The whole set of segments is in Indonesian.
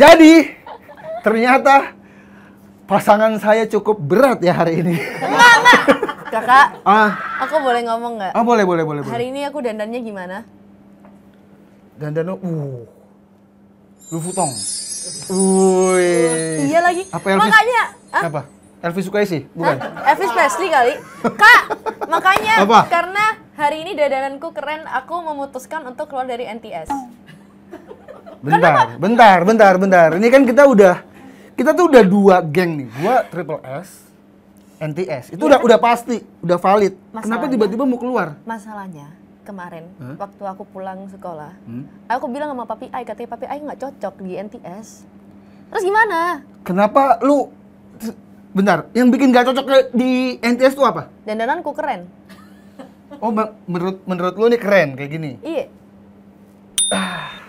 Jadi ternyata pasangan saya cukup berat ya hari ini. Enggak, enggak. Kakak. Ah. Aku boleh ngomong nggak? Ah, boleh, boleh, boleh. Hari ini aku dandannya gimana? Dandan lo, uh. Lu futong. Uy. Iya lagi. Apa Elvis? Makanya. Ah? Apa? Elvis sih Bukan. Hah? Elvis Presley kali. Kak, makanya Apa? karena hari ini dadananku keren, aku memutuskan untuk keluar dari NTS bentar, Kenapa? bentar, bentar, bentar. Ini kan kita udah kita tuh udah dua geng nih. Gua Triple S, NTS. Itu ya, udah udah pasti, udah valid. Masalahnya, Kenapa tiba-tiba mau keluar? Masalahnya kemarin huh? waktu aku pulang sekolah, hmm? aku bilang sama papi Ai katanya papi Ai nggak cocok di NTS. Terus gimana? Kenapa lu Bentar, yang bikin gak cocok di NTS tuh apa? Dandananku keren. Oh, menurut menurut lu nih keren kayak gini. Iya. Ah.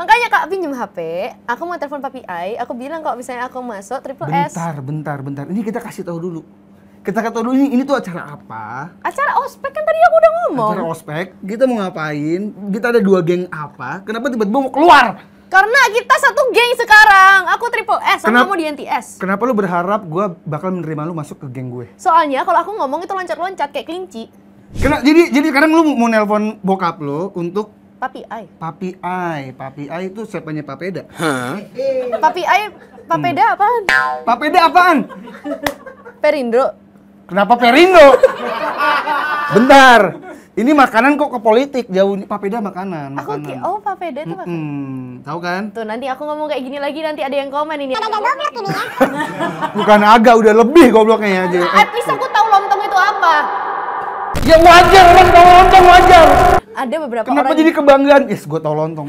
Makanya Kak pinjem HP, aku mau telepon Papi Ai, aku bilang kalau misalnya aku masuk triple S. Bentar, bentar, bentar. Ini kita kasih tahu dulu. Kita kasih dulu ini, ini tuh acara apa? Acara ospek kan tadi aku udah ngomong. Acara ospek, kita mau ngapain? Kita ada dua geng apa? Kenapa tiba-tiba mau keluar? Karena kita satu geng sekarang. Aku triple S, kenapa, kamu di NTS. Kenapa lu berharap gue bakal menerima lu masuk ke geng gue? Soalnya kalau aku ngomong itu loncat-loncat kayak kelinci. Kena, jadi jadi sekarang lu mau nelpon bokap lu untuk Papi Ai. Papi Ai, Papi Ai itu siapanya Papeda? Hah? Papi Ai, Papeda hmm. apaan? Papeda apaan? Perindo. Kenapa Perindo? Bentar. Ini makanan kok ke politik jauh ini papeda makanan. Aku oh papeda itu makanan. Hmm, tahu kan? Tuh nanti aku ngomong kayak gini lagi nanti ada yang komen ini. Ada ya. Bukan agak udah lebih gobloknya aja. Ya, At least aku tahu lontong itu apa. Ya wajar lontong lontong wajar ada beberapa Kenapa orang jadi kebanggaan? Yes, gue tau lontong.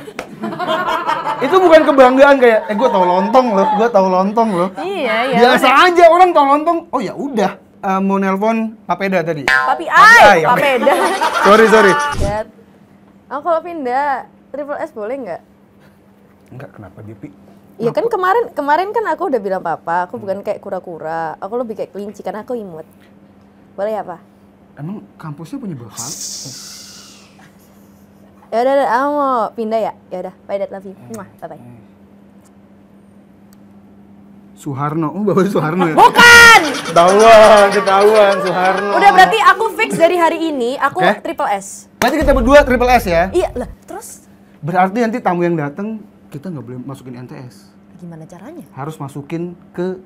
itu bukan kebanggaan kayak, eh gue tau lontong loh, gue tau lontong loh. Iya, iya. Biasa bener. aja orang tau lontong. Oh ya udah, uh, mau nelpon Papeda tadi. Papi ay Papeda. sorry, sorry. Dad. Oh, kalau pindah Triple S boleh nggak? Enggak, kenapa Dipi? Iya kan kemarin kemarin kan aku udah bilang papa, aku hmm. bukan kayak kura-kura, aku lebih kayak kelinci karena aku imut. Boleh apa? Emang kampusnya punya bakal? ya udah aku mau pindah ya ya udah bye dad love you hmm. Mwah, bye bye hmm. Soeharno, oh bapak Soeharno ya? Bukan! Ketahuan, ketahuan Soeharno. Udah berarti aku fix dari hari ini, aku okay. triple S. Berarti kita berdua triple S ya? Iya lah, terus? Berarti nanti tamu yang datang kita nggak boleh masukin NTS. Gimana caranya? Harus masukin ke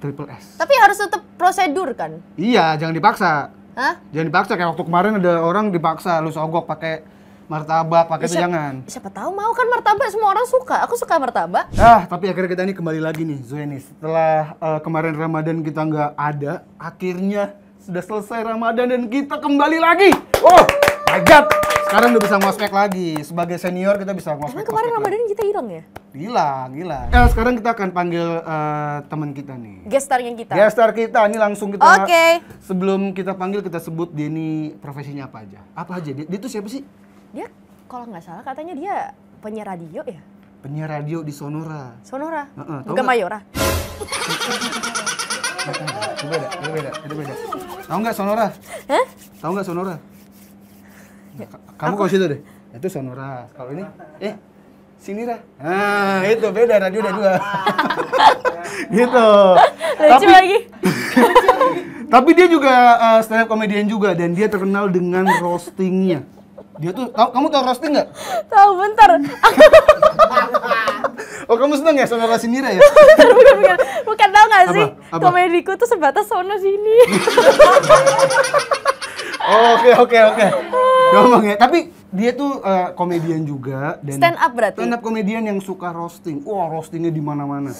triple S. Tapi harus tetap prosedur kan? Iya, jangan dipaksa. Hah? Jangan dipaksa kayak waktu kemarin ada orang dipaksa lu sogok pakai martabak pakai itu jangan. Siapa tahu mau kan martabak semua orang suka. Aku suka martabak. Ah, tapi akhirnya kita ini kembali lagi nih Zuenis. Setelah uh, kemarin Ramadan kita nggak ada, akhirnya sudah selesai Ramadan dan kita kembali lagi. Oh, my Sekarang udah bisa ngospek lagi. Sebagai senior kita bisa ngospek. Emang kemarin Ramadan lagi. kita hilang ya? Hilang, hilang. Eh, sekarang kita akan panggil uh, teman kita nih. Gestar yang kita. Gestar kita, ini langsung kita. Oke. Okay. Sebelum kita panggil kita sebut Denny profesinya apa aja. Apa aja? Dia, dia tuh siapa sih? dia kalau nggak salah katanya dia penyiar radio ya penyiar radio di Sonora Sonora uh -uh, bukan Mayora itu beda itu beda itu beda tahu nggak Sonora Hah? tahu nggak Sonora nah, kamu kau situ deh itu Sonora kalau ini eh sini lah nah itu beda radio udah dua gitu lucu tapi, lagi tapi dia juga uh, stand up comedian juga dan dia terkenal dengan roastingnya dia tuh, tau, kamu tau roasting nggak? Tahu bentar. oh kamu seneng ya sama Nira ya? bentar, bukan, bukan. Bukan tau nggak sih? Apa? Komediku tuh sebatas sono sini. Oke oke oke. Ngomong ya. Tapi dia tuh uh, komedian juga dan stand up berarti. Stand up komedian yang suka roasting. Wah, wow, roastingnya di mana-mana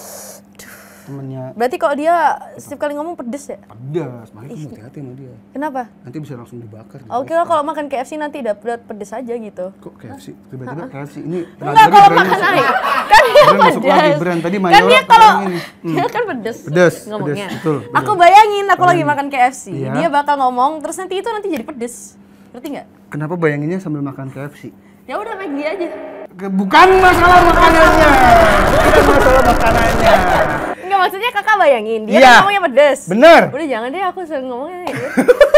temennya. Berarti kalau dia setiap kali ngomong pedes ya? Pedes, makanya kamu hati-hati sama dia. Kenapa? Nanti bisa langsung dibakar. Oh, kira kalau makan KFC nanti dapat pedes aja gitu. Kok KFC? Tiba-tiba KFC ini Enggak kalau makan air. Kan dia pedes. lagi brand Kan dia kalau dia kan pedes. Pedes. Ngomongnya. Betul. Aku bayangin aku lagi makan KFC, iya. dia bakal ngomong terus nanti itu nanti jadi pedes. Ngerti nggak? Kenapa bayanginnya sambil makan KFC? Ya udah Maggie aja. Bukan masalah makanannya. Bukan masalah makanannya. Enggak maksudnya kakak bayangin dia yeah. ngomongnya pedes. Bener. Udah jangan deh aku sering ngomongnya gitu.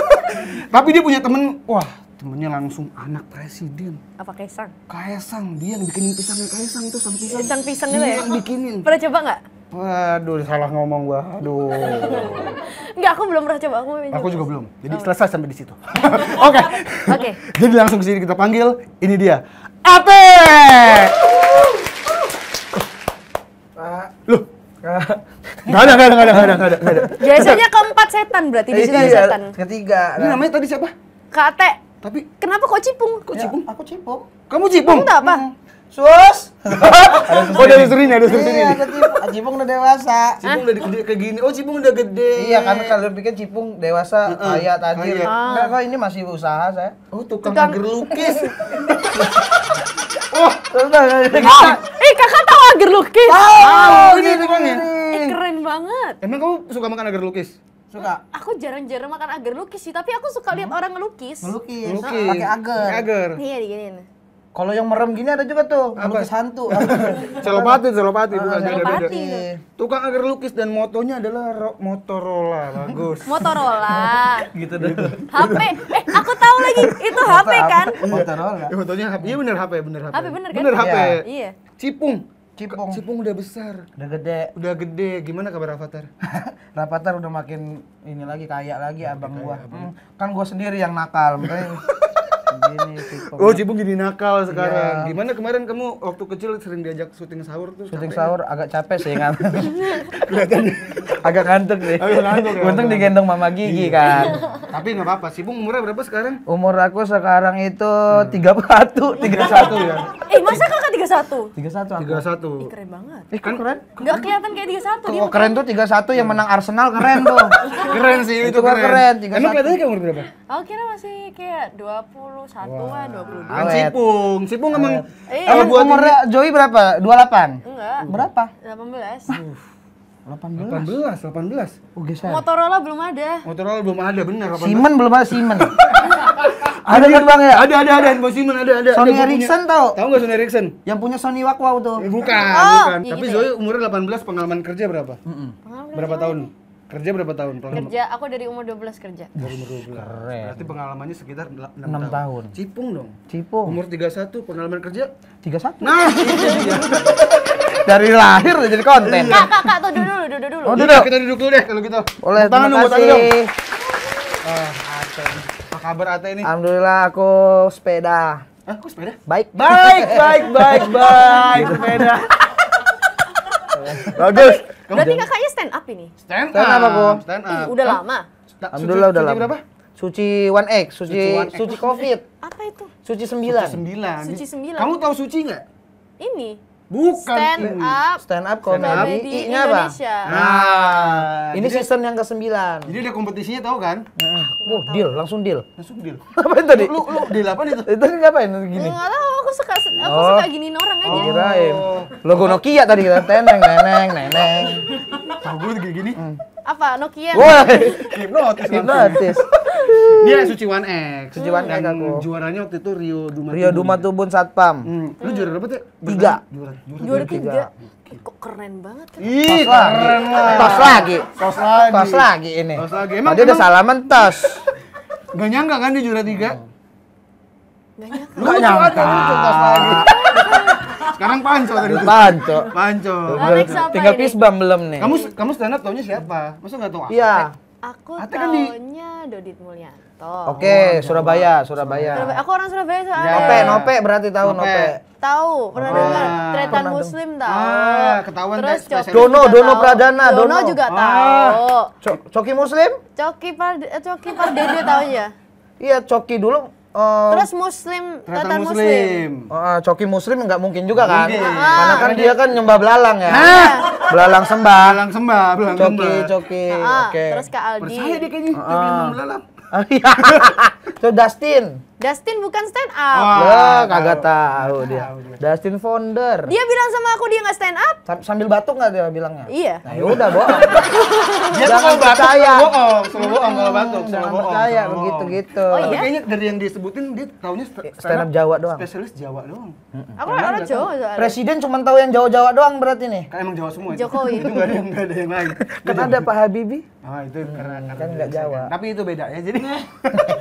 Tapi dia punya temen, wah temennya langsung anak presiden. Apa Kaisang? Kaisang, dia yang bikinin pisang Kaisang itu sama pisang. Pisang pisang itu ya? bikinin. Pernah coba nggak? Waduh, salah ngomong gua. Aduh. Enggak, aku belum pernah coba. Aku, coba. juga belum. Jadi oh. selesai sampai di situ. Oke. Oke. Okay. Jadi langsung ke sini kita panggil. Ini dia. Ape! Loh, Gak ada, gak ada, gak ada, gak ada, gak ada, Biasanya keempat setan berarti di eh, sini ada iya, setan. Ketiga. Ini namanya tadi siapa? Kate. Tapi kenapa kok cipung? Kok ya. cipung? Aku cipung. Kamu cipung? Enggak, apa. Hmm. Sus. oh dari sering ada sering Iya, Cipung ah, cipung udah dewasa. Cipung udah gede kayak gini. Oh, Cipung udah gede. Iya, karena kalau pikir Cipung dewasa kaya tadi. Ah. Enggak, kok ini masih usaha saya. Oh, tukang, tukang. gerlukis. Wah, oh, eh kakak agar lukis. Tahu gitu, gini gitu, gini. Gitu. Eh, keren banget. Emang kamu suka makan agar lukis? Suka. Aku jarang-jarang makan agar lukis sih, tapi aku suka lihat hmm? orang ngelukis. Melukis, melukis. Pakai agar. Pake agar. Iya, diginiin. Kalau yang merem gini ada juga tuh, apa? lukis hantu. celopati, celopati, bukan celopati. Beda -beda. Iya. Tukang agar lukis dan motonya adalah Motorola, bagus. Motorola. gitu deh. HP, eh aku tahu lagi, itu HP kan? Motorola. Ya, motonya HP, iya bener HP, bener HP. HP bener kan? Bener HP. Iya. Cipung. Cipung. Cipung udah besar. Udah gede. Udah gede. Gimana kabar Rafathar? Rafathar udah makin ini lagi kaya lagi abang gua. Hmm, kan gua sendiri yang nakal, makanya gini Cipung. Oh, Cipung jadi nakal sekarang. Yeah. Gimana kemarin kamu waktu kecil sering diajak syuting sahur tuh? Syuting ya? sahur ya? agak capek sih kan. Kelihatannya agak ngantuk nih. Agak ngantuk. Ya, Untung digendong mama gigi iya. kan. Tapi nggak apa-apa. Cipung umurnya berapa sekarang? Umur aku sekarang itu hmm. tiga hmm. 31, 31 ya. Eh, masa tiga satu tiga satu tiga satu keren banget eh, kan keren nggak kelihatan kayak tiga satu kok keren tuh tiga satu yang menang Arsenal keren tuh keren sih itu, itu keren keren tiga satu kelihatannya kayak umur berapa aku kira masih kayak dua puluh satuan dua puluh dua sipung sipung emang eh, emang iya. umurnya Joey berapa dua delapan enggak berapa delapan belas 18. 18, 18. Oh, geser. Motorola belum ada. Motorola belum ada, benar. Siemens belum ada Siemens. ada kan bang ya? Ada ada ada handphone Siemens ada ada. Sony ada, Ericsson tau? Tahu nggak Sony Ericsson? Yang punya Sony Wakwa tuh. Eh, bukan, oh, bukan. Ya Tapi gitu ya. Zoe ya? umurnya 18, pengalaman kerja berapa? Mm -mm. Pengalaman berapa tahun? Ini? Kerja berapa tahun? Pengalaman? Kerja, aku dari umur 12 kerja. Dari umur 12. Keren. Berarti pengalamannya sekitar 6, 6 tahun. tahun. Cipung dong. Cipung. Umur 31 pengalaman kerja 31. Nah. Iya, iya dari lahir udah jadi konten. Iya. Kak, kak, kak, tuh duduk dulu, duduk dulu. Oh, iya, duduk. Kita duduk dulu deh kalau gitu. Boleh, Tangan dulu, tangan Dong. Ah, Ate. Apa kabar Ate ini? Alhamdulillah aku sepeda. Eh, aku sepeda? Baik. Baik, baik, baik, baik, sepeda. Bagus. Berarti kakaknya stand up ini? Stand, stand up. aku. Stand up. Ih, udah lama. Alhamdulillah udah lama. berapa? Suci One X, Suci Suci, X. suci Covid. Apa itu? Suci sembilan. Suci sembilan. Suci sembilan. Kamu tahu Suci nggak? Ini Bukan stand hmm. up, stand up comedy I-nya apa? Nah, ini jadi, season yang ke-9. Jadi udah kompetisinya tahu kan? Nah, oh, deal, langsung deal. Langsung deal. apa tadi? Lu, lu deal apa itu? itu kan ngapain gini? Enggak tahu, aku suka aku oh. suka giniin orang aja. Oh, kirain. Oh. Logo Nokia tadi kita teneng neneng neneng. Tahu gue kayak gini. Hmm. Apa? Nokia. Woi, hipnotis. Hipnotis. Dia Suci One X. Suci One X aku. Juaranya waktu itu Rio Dumatubun. Rio Dumatubun Satpam. Hmm. Lu juara berapa tuh? Tiga. Juara, tiga. Kok keren banget kan? Ih, keren lah. Tos lagi. Tos lagi. Tos lagi ini. Tos lagi. Emang, Tadi udah salaman tos. Gak nyangka kan di juara tiga? Gak nyangka. Gak nyangka. Lu tos sekarang Panco tadi. Panco. Panco. tinggal apa Tinggal Pisbam belum nih. Kamu kamu stand up taunya siapa? Masa enggak tahu? Iya. Aku Ate kan taunya Dodit Mulyanto. Oke, oh, Surabaya, Surabaya. Aku orang Surabaya soalnya. Iya. Nope, Nope berarti tahu Nope. Tahu, pernah dengar Tretan Muslim tahu. Ah, ketahuan Terus Dono, Dono Pradana, Dono. Dono juga ah. tahu. Coki Muslim? Coki Par eh, Coki Pardede tahu ya? Iya, Coki dulu Oh, terus muslim tretan muslim, muslim. Oh, coki muslim nggak mungkin juga kan mungkin. Ah, kan karena kan dia kan nyembah belalang ya nah. belalang sembah belalang sembah belalang coki sembah. coki ah, ah. oke okay. terus ke Aldi percaya dia kayaknya uh, belalang oh iya so Dustin Dustin bukan stand up. Oh, Loh, kagak tahu dia. Dustin Founder. Dia bilang sama aku dia nggak stand up. sambil batuk nggak dia bilangnya? Iya. Nah, ya udah bohong. dia Jangan kalau batuk percaya. bohong, selalu bohong kalau hmm, batuk, selalu bohong. Percaya begitu gitu. Oh, iya? Kayaknya dari yang disebutin dia tahunya stand eh, stand up Jawa doang. Spesialis Jawa doang. Hmm. Aku orang Jawa. Soalnya. Presiden cuma tahu yang Jawa-Jawa doang berarti nih. Kan emang Jawa semua. Jokowi. itu nggak ada yang ada yang lain. Kan gitu. ada Pak Habibie. Oh, itu karena kan nggak Jawa. Tapi itu beda ya. Jadi.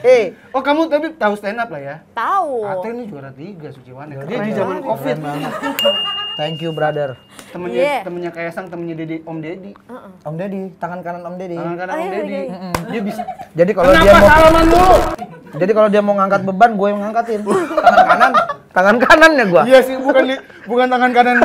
Eh, oh kamu tapi tahu stand up lah ya. Tahu. Ate ini juara tiga wanita. Dia di zaman Covid. Thank you brother. Temennya yeah. temennya Sang, temennya Dedi, Om Dedi. Uh -uh. Om Dedi, tangan kanan Om Dedi. Tangan kanan oh, Om iya, Dedi. Iya, iya. Dia bisa. Jadi kalau dia mau kenapa salaman dulu. Jadi kalau dia mau ngangkat beban, gue yang ngangkatin. tangan kanan, tangan kanan ya gue. Iya sih, bukan bukan tangan kanan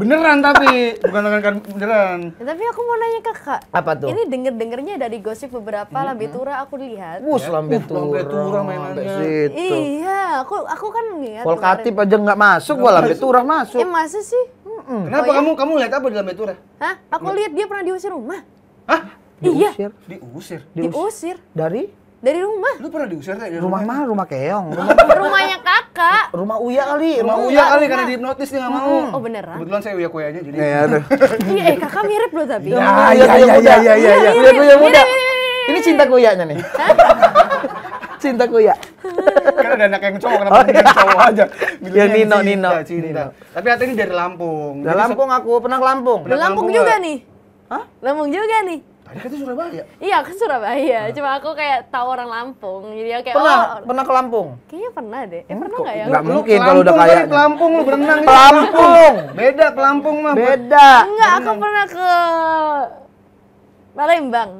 Beneran tapi bukan kan beneran. Ya, tapi aku mau nanya ke kak Apa tuh? Ini denger dengernya dari gosip beberapa mm -hmm. lambetura aku lihat. Bus ya? lambetura. Uh, lambetura mainannya. Iya, aku aku kan ngeliat. Polkatip aja nggak masuk, gua lambetura masuk. Eh masa sih? Mm -mm. Kenapa oh, iya. kamu kamu lihat apa di lambetura? Hah? Aku lihat dia pernah diusir rumah. Hah? Diusir. Iya. Diusir. Diusir. Diusir. Dari? Dari rumah. Lu pernah diusir kayak dari rumah? Rumah mah rumah keong. Rumah rumahnya kakak. Rumah Uya kali. Rumah, rumah Uya kali karena dihipnotis dia nggak mau. Oh beneran? Kebetulan saya Uya aja jadi. Iya, Iya, eh kakak mirip loh tapi. Iya, oh, iya, iya, iya, iya, iya. iya, iya. iya ini cinta nya nih. cinta Kuya. kan ada anak yang cowok, kenapa oh, iya. cowok aja? ya Nino, Nino. Cinta. Nino. Tapi hati ini dari Lampung. Dari Lampung aku, pernah ke Lampung. Lampung, Lampung juga nih. Hah? Lampung juga nih. Tadi kan Surabaya. Iya, ke Surabaya. Nah. Cuma aku kayak tahu orang Lampung. Jadi kayak pernah oh, pernah ke Lampung. Kayaknya pernah deh. Eh, hmm, pernah nggak ya? Enggak mungkin kalau udah kayak ke Lampung lu berenang. Ke Lampung. Beda ke Lampung mah. Beda. Enggak, aku pernah ke Palembang.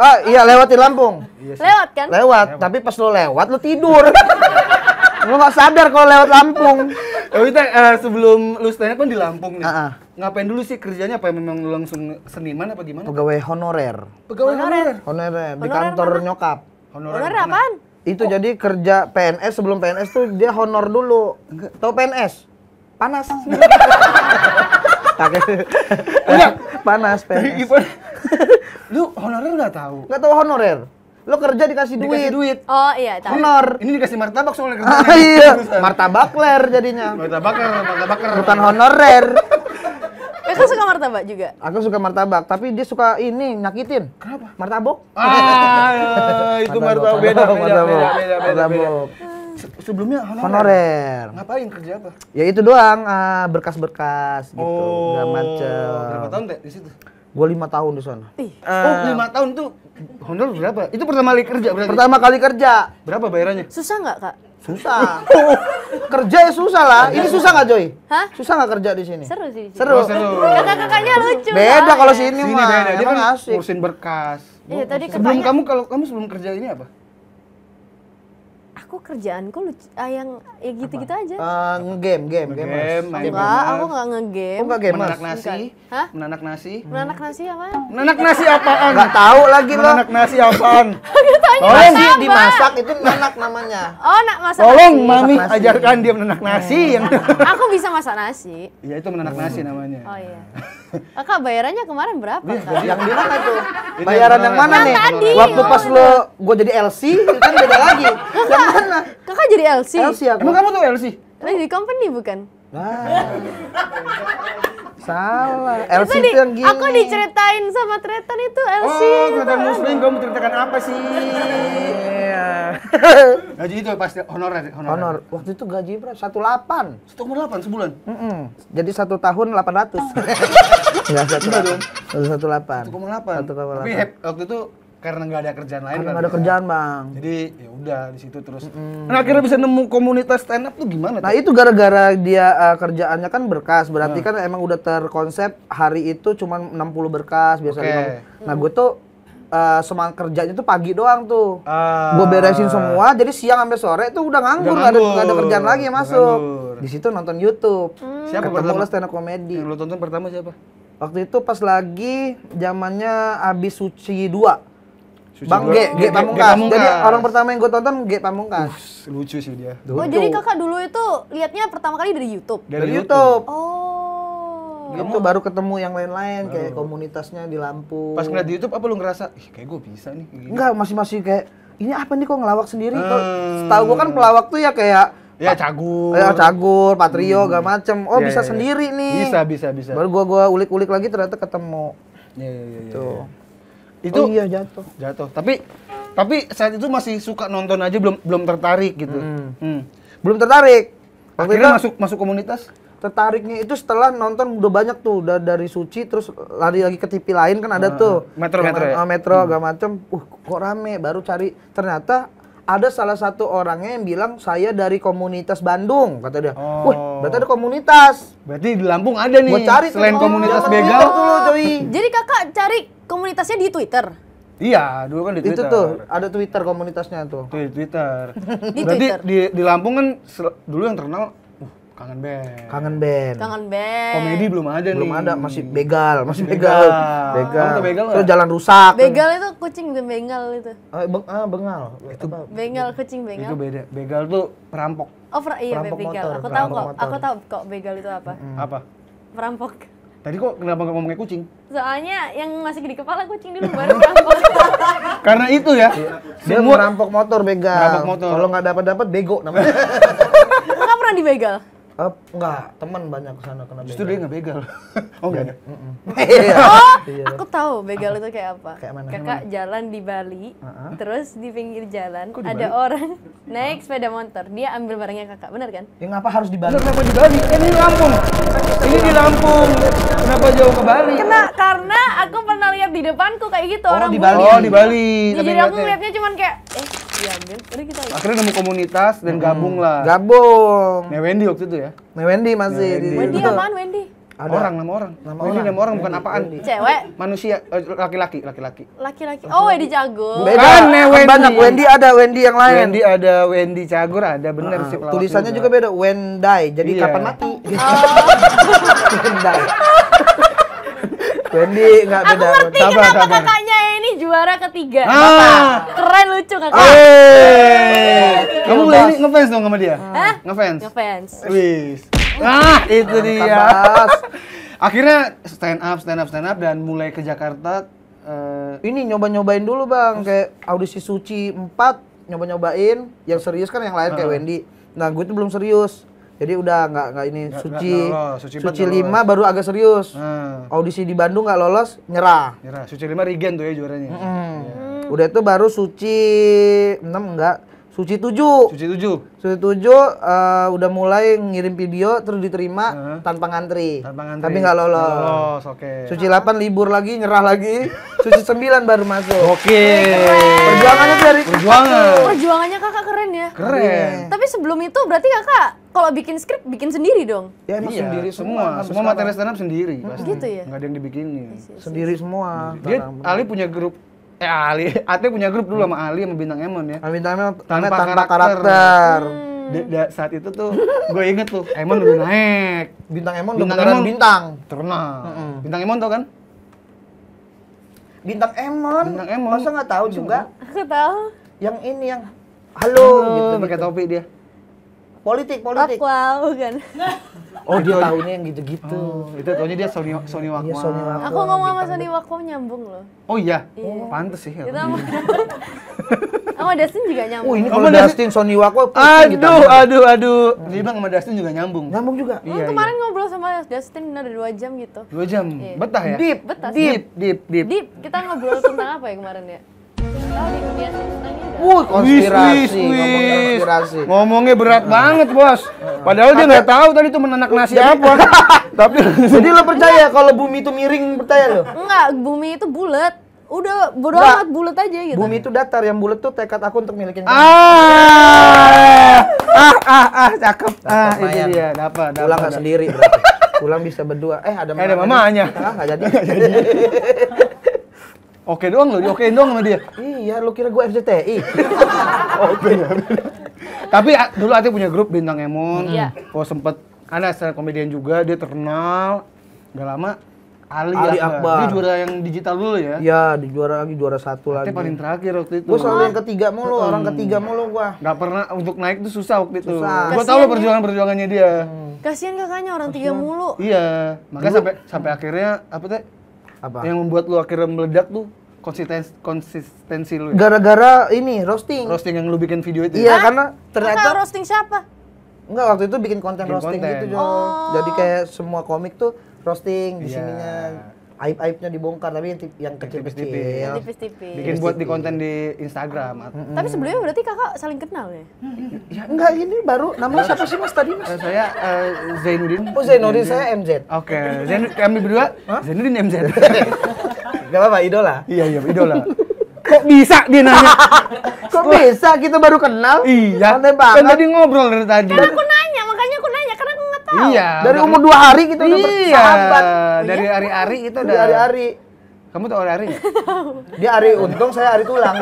Ah, iya lewat di Lampung. Iya lewat kan? Lewat, lewat. tapi pas lu lewat lu tidur. lu gak sadar kalau lewat Lampung. Tapi uh, sebelum lu stand kan di Lampung nih. Uh -uh ngapain dulu sih kerjanya apa memang langsung seniman apa gimana? Pegawai honorer. Pegawai honorer. Honorer, honorer di kantor mana? nyokap. Honorer, honorer apaan? Itu oh. jadi kerja PNS sebelum PNS tuh dia honor dulu. tau PNS? Panas. Enggak, panas PNS. Lu honorer nggak tahu? Nggak tahu honorer lo kerja dikasih, dikasih duit. duit. Oh iya, tahu. Honor. Ini dikasih martabak soalnya kerja. Ah, iya. martabak ler jadinya. Martabak ler, martabak ler. Bukan honorer. Aku suka martabak juga. Aku suka martabak, tapi dia suka ini nyakitin. Kenapa? Martabok. Ah, ya, ya, ya, itu martabak beda, beda, beda, beda, beda, Sebelumnya honorer. honorer. Ngapain kerja apa? Ya itu doang, ah, berkas-berkas gitu, oh, macem. Berapa tahun deh di situ? Gue lima tahun di sana. oh ah. lima tahun tuh honor berapa? Itu pertama kali kerja berarti? Pertama kali kerja. Berapa bayarannya? Susah nggak kak? Susah. kerja ya susah lah. Ini susah nggak Joy? Hah? Susah nggak kerja di sini? Seru sih. Seru. Oh, seru. Kakak-kakaknya lucu. Beda kalau sini, sini mah. Beda. Dia kan ngurusin berkas. Iya, tadi sebelum kamu kalau kamu sebelum kerja ini apa? aku kerjaanku lucu, ah, yang ya gitu-gitu aja. Uh, ngegame, game, game. Game, Enggak, aku enggak ngegame. enggak game. Menanak nasi. Hah? Menanak nasi. Hmm. Menanak nasi apa? Menanak nasi apaan? Enggak tahu lagi lo. Menanak nasi apaan? Tolong di, dimasak itu menanak namanya. Oh, nak masak. Tolong mami ajarkan dia menanak nasi eh. yang Aku bisa masak nasi. Iya, itu menanak hmm. nasi namanya. Oh iya. Ah, kak, bayarannya kemarin berapa? Kak? Yang mana itu? Bayaran yang mana nih? Waktu pas lo gue jadi LC kan beda lagi. Kakak jadi LC. LC apa? Emang kamu tuh LC? Lagi di company bukan? Nah. Salah. LC itu, di, yang gini. Aku diceritain sama Tretan itu LC. Oh, gitu. Tretan Muslim, kamu ceritakan apa sih? Iya. gaji itu pasti honor, honor. Honor. Waktu itu gaji berapa? Satu delapan. Satu delapan sebulan. Mm -mm. Jadi satu tahun delapan ratus. Enggak satu delapan. Satu delapan. delapan. Tapi waktu itu karena nggak ada kerjaan lain karena nggak ada kerjaan bang jadi ya udah di situ terus mm nah akhirnya bisa nemu komunitas stand up tuh gimana nah tuh? itu gara-gara dia uh, kerjaannya kan berkas berarti nah. kan emang udah terkonsep hari itu cuma 60 berkas biasa okay. nah gue tuh Uh, semangat kerjanya tuh pagi doang tuh, uh, ah. gue beresin semua, jadi siang sampai sore tuh udah nganggur, nggak ada, gak ada kerjaan lagi yang masuk. Di situ nonton YouTube, hmm. siapa ketemu pertama? stand up comedy. Yang tonton pertama siapa? Waktu itu pas lagi zamannya abis suci dua Bang G, G, G Pamungkas. Jadi orang pertama yang gue tonton G Pamungkas. Uh, lucu sih dia. Oh, jadi kakak dulu itu liatnya pertama kali dari YouTube. Dari, dari YouTube. YouTube. Oh. Gitu baru ketemu yang lain-lain kayak komunitasnya di Lampung. Pas ngeliat di YouTube apa lu ngerasa, ih kayak gue bisa nih. Gini. Enggak, masih-masih kayak ini apa nih kok ngelawak sendiri? Hmm. Tahu gue kan pelawak tuh ya kayak Ya cagur. Ya cagur, Patrio, hmm. gak macem. Oh ya, bisa ya, ya, sendiri nih. Bisa, bisa, bisa. Baru gua gua ulik-ulik lagi ternyata ketemu. Iya, iya, iya. Tuh. Ya, ya, ya gitu itu oh, iya jatuh jatuh tapi tapi saat itu masih suka nonton aja belum belum tertarik gitu hmm. Hmm. belum tertarik Waktu akhirnya masuk masuk komunitas tertariknya itu setelah nonton udah banyak tuh udah dari suci terus lari lagi ke TV lain kan ada uh, tuh metro metro ya? metro hmm. gak macem uh kok rame baru cari ternyata ada salah satu orangnya yang bilang saya dari komunitas Bandung kata dia. Oh. Wah, berarti ada komunitas. Berarti di Lampung ada nih. Gua cari selain komunitas oh. begal. Jadi kakak cari komunitasnya di Twitter? Iya, dulu kan di Twitter. Itu tuh, ada Twitter komunitasnya tuh. Di Twitter. di Berarti Twitter. Di, di Lampung kan dulu yang terkenal uh, Kangen band. Kangen band. Kangen band. Komedi belum ada belum nih. Belum ada, masih begal, masih begal. Begal. Oh, begal Terus jalan rusak. Begal itu kucing bengal itu. Ah, beng ah bengal. Itu bengal kucing bengal. Itu beda. Begal tuh perampok. Oh, iya, perampok begal. Motor. Aku tahu kok. Aku tahu kok begal itu apa. -hmm. Apa? Perampok Tadi kok kenapa nggak ngomongnya kucing? Soalnya yang masih di kepala kucing dulu baru rampok. Karena itu ya. Iya, dia Semua... merampok motor begal. Merampok motor. Kalau nggak dapat dapat bego namanya. Enggak pernah dibegal. Up? Eh, enggak, teman banyak ke sana kena Justru dia nggak begal. oh enggak ya? Heeh. Iya, iya. oh, iya. aku tahu begal itu kayak apa. Kayak mana? Kakak jalan di Bali, uh-huh. terus di pinggir jalan ada orang naik sepeda motor, dia ambil barangnya kakak, benar kan? Ya ngapa harus di Bali? kenapa di Bali? Ini Lampung. Ini di Lampung. Kenapa jauh ke Bali? Kena karena aku pernah lihat di depanku kayak gitu oh, orang di Bali. Oh, di Bali. jadi aku lihatnya cuman kayak eh Iya, diambil udah kita akhirnya nemu komunitas dan hmm. gabung lah gabung Wendy waktu itu ya Wendy masih Me Wendy apaan Wendy ada. Orang, nama orang. Nama Wendy, orang. nama orang, bukan apaan. Wendy. Cewek? Manusia, eh, laki-laki, laki-laki. Laki-laki. Oh, Wendy Jago. Beda, Me Wendy. Banyak, Wendy ada Wendy yang lain. Wendy ada Wendy Cagur, ada bener uh, sih. Tulisannya juga beda, Wendy Jadi iya. kapan mati? Oh. Wendy nggak beda. Aku ngerti sabar, kenapa sabar. kakaknya ini juara ketiga. Ah. Bapak. Keren lucu gak kak? Eh. Kamu mulai iya, ini ngefans dong sama dia? Hah? Ngefans? Ngefans. Wih. Ah, itu dia. Akhirnya stand up, stand up, stand up dan mulai ke Jakarta. Uh... Ini nyoba-nyobain dulu bang, kayak audisi Suci 4 nyoba-nyobain. Yang serius kan yang lain kayak uh Wendy. Nah gue itu belum serius jadi udah nggak nggak ini gak, suci gak lolos, suci, suci lima baru agak serius. Hmm. Audisi di Bandung nggak lolos, nyerah. Nyerah. Suci lima Regen tuh ya juaranya. hmm. -hmm. Udah itu baru suci enam enggak Suci tujuh. Suci tujuh. Suci tujuh uh, udah mulai ngirim video terus diterima uh -huh. tanpa ngantri. Tanpa ngantri. Tapi nggak lolos. Oh, oke. Okay. Suci delapan libur lagi, nyerah lagi. Suci sembilan baru masuk. Oke. Okay. Perjuangannya dari Perjuangan. Perjuangannya Kakak keren ya. Keren. Iya. Tapi sebelum itu berarti Kakak kalau bikin skrip bikin sendiri dong. Ya emang iya, sendiri semua. Semua, semua materi stand up sendiri hmm. Gitu ya. Enggak ada yang dibikinin. Iya, iya, sendiri semua. Dia Ali punya grup eh Ali Ate punya grup dulu sama Ali sama Bintang Emon ya sama Bintang Emon tanpa, tanpa karakter, karakter. Hmm. Da, da, saat itu tuh gue inget tuh Emon udah naik Bintang Emon Bintang Emon bintang terkenal mm -hmm. Bintang Emon tau kan Bintang Emon Bintang Emon masa nggak tahu juga nggak tahu yang ini yang halo, halo gitu, pakai gitu. topi dia Politik, politik. wow kan. Oh dia tahunya yang gitu-gitu. Oh, itu tahunya dia Sony Sony iya, Wakwa. Iya, Sony Wakwa. Aku ngomong sama Sony Wakwa nyambung loh. Oh iya. Oh, pantes sih. kita mau sama Dustin juga nyambung. Oh, ini kalau Dustin Sony Wakwa aduh, gitu. aduh, aduh. Dia bilang sama Dustin juga nyambung. Nyambung juga. Oh, iya, kemarin iya. ngobrol sama Dustin udah ada dua jam gitu. Dua jam. Iya. Betah ya? Deep, betah. Deep, deep, deep. Deep. Kita ngobrol tentang apa ya kemarin ya? Tahu di dunia tentang Wuh, konspirasi, wis, konspirasi. Ngomongnya berat hmm. banget, Bos. Padahal Tapi, dia nggak tahu tadi tuh menenak nasi iya. apa. Tapi jadi lo percaya kalau bumi itu miring, percaya lo? Enggak, bumi itu bulat udah bodo amat bulat aja gitu. Bumi itu datar, yang bulat tuh tekad aku untuk milikin kamu. Ah, ah, ah, ah, cakep. ah, ini itu dia, dapat, dapat. Pulang sendiri berarti. Pulang bisa berdua. Eh, ada mamanya. Eh, ada mamanya. Ah, nggak jadi. Oke doang lo, oke doang sama dia. Iya, lo kira gue FCTI. Oke. Tapi ah, dulu Ati punya grup Bintang Emon. Iya. Oh sempet ada stand komedian juga, dia terkenal. Gak lama Ali, Ali Akbar. Akbar. Dia juara yang digital dulu ya? Iya, di juara lagi juara satu lagi. lagi. paling terakhir waktu itu. Gue selalu yang ketiga mulu, orang ketiga mulu gue. Gak pernah untuk naik itu susah waktu itu. Susah. tau lo perjuangan-perjuangannya ya. dia. Hmm. Kasihan kakaknya orang tiga mulu. Iya, makanya sampai sampai akhirnya apa teh? Apa? Yang membuat lu akhirnya meledak tuh konsistensi konsistensi lu. Ya? Gara-gara ini roasting. Roasting yang lu bikin video itu. Ya? Iya, ya? karena ternyata roasting siapa? Enggak, waktu itu bikin konten bikin roasting konten. gitu, Jo. Oh. Jadi kayak semua komik tuh roasting yeah. di iya. sininya aib-aibnya dibongkar tapi yang, yang kecil-kecil. Yang tipis-tipis. Bikin buat di konten di Instagram. Hmm. Tapi sebelumnya berarti kakak saling kenal ya? ya enggak, ini baru. Namanya siapa sih mas tadi mas? Eh, saya uh, Zainuddin. Oh Zainuddin, saya MZ. Oke, okay. kami berdua Zainuddin MZ. Gak apa-apa, idola. Iya, iya, idola. Kok bisa dia nanya? Kok bisa? Kita baru kenal. Iya. Kan tadi ngobrol dari tadi. Kan aku nanya tahu. Iya. Dari umur dua hari kita udah iya. bersahabat. Dari hari-hari iya. itu udah. Dari hari-hari. Kamu tau hari-hari Dia hari untung, saya hari tulang.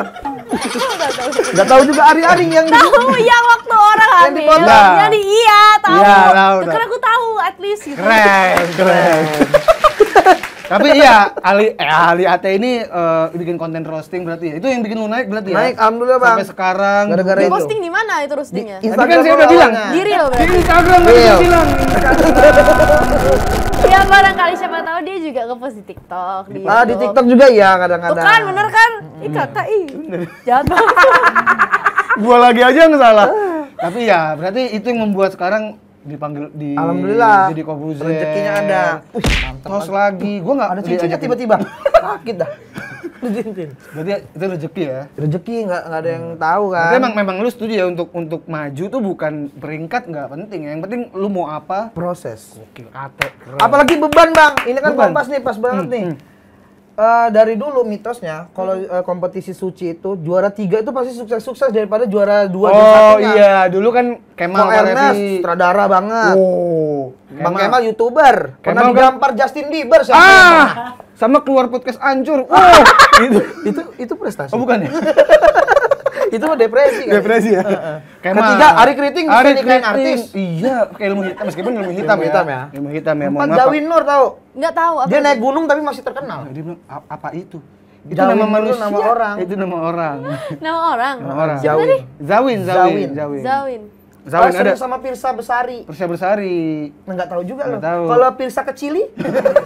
Gak tahu juga hari-hari yang tahu yang waktu orang hamil. Yang di nah. iya tahu. tahu, iya, tahu. Karena aku tahu at least gitu. Keren, keren. Tapi iya, ahli eh, Ali AT ini uh, bikin konten roasting berarti ya. Itu yang bikin lu naik berarti ya. Naik alhamdulillah, Bang. Sampai sekarang. Gara-gara itu. Roasting di mana itu roastingnya? Di Instagram kan saya udah bilang. Di real berarti. Di Instagram udah bilang. Iya barangkali siapa tahu dia juga ngepost di TikTok. Di ah di TikTok juga iya kadang-kadang. Bukan, kan bener kan? Hmm. Ih kata ih. Jahat banget. Gua lagi aja yang salah. Tapi ya berarti itu yang membuat sekarang dipanggil di Alhamdulillah. Jadi Corbuzier. Rezekinya ada. terus tos lagi. Gua nggak ada cincinnya tiba-tiba. Sakit dah. Cincin. Berarti itu rezeki ya? Rezeki nggak nggak ada yang hmm. tahu kan. Berarti emang memang lu setuju ya untuk untuk maju tuh bukan peringkat nggak penting ya. Yang penting lu mau apa? Proses. Kukil, ate. Apalagi beban, Bang. Ini kan beban. kompas nih pas banget hmm, nih. Hmm uh, dari dulu mitosnya kalau uh, kompetisi suci itu juara tiga itu pasti sukses sukses daripada juara dua oh, dan Oh iya dulu kan Kemal Kok Ernest sutradara banget. Oh, Bang Kemal, youtuber Kemal pernah kan? Justin Bieber sama ah, sama keluar podcast ancur. Wow, itu itu itu prestasi. Oh bukan ya? itu mah depresi kan? Depresi ya. Ketiga, Ari Kriting Ari Kriting artis. Iya, kayak ilmu hitam meskipun ilmu hitam, ya. hitam ya. ya. Ilmu hitam ya. Pak Gawin Nur tahu? nggak tahu apa. Dia naik gunung tapi masih terkenal. Dia bilang apa itu? Itu Jawin nama manusia. Nama orang. Itu nama orang. nama orang. Nama orang. Zawin. Zawin, Zawin, Zawin. Zawin. Zawin ada. sama Pirsa Besari. Pirsa Besari. Enggak nah, tahu juga loh. Kalau Pirsa Kecili?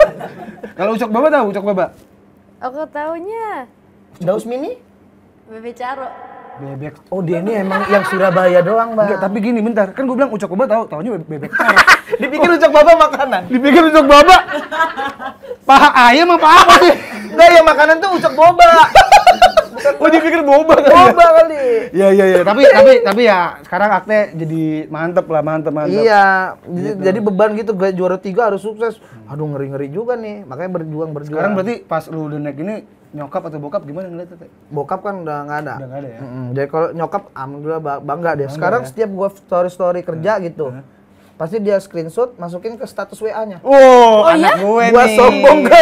Kalau Ucok Baba tahu Ucok Baba? Aku taunya. Daus Mini? Bebe Caro. Bebek. Oh dia ini emang yang Surabaya doang bang. Enggak, tapi gini bentar. Kan gue bilang ucok baba tau. tahunya bebek Dipikir oh. ucok baba makanan. Dipikir ucok baba. Paha ayam apa apa sih? Enggak ya makanan tuh ucok boba. oh dipikir boba kali. Ya? Boba kali. Iya iya iya. Tapi tapi tapi ya sekarang akte jadi mantep lah mantep mantep. Iya. Gitu. Jadi beban gitu juara tiga harus sukses. Aduh ngeri ngeri juga nih. Makanya berjuang berjuang. Sekarang berarti pas lu udah naik ini nyokap atau bokap gimana ngeliatnya Bokap kan udah nggak ada. Udah nggak ada ya. Mm -hmm. Jadi kalau nyokap alhamdulillah bangga deh. Sekarang ya? setiap gua story story kerja uh, gitu. Uh pasti dia screenshot masukin ke status WA-nya. Wow, oh, anak iya? gue gua sombong ke,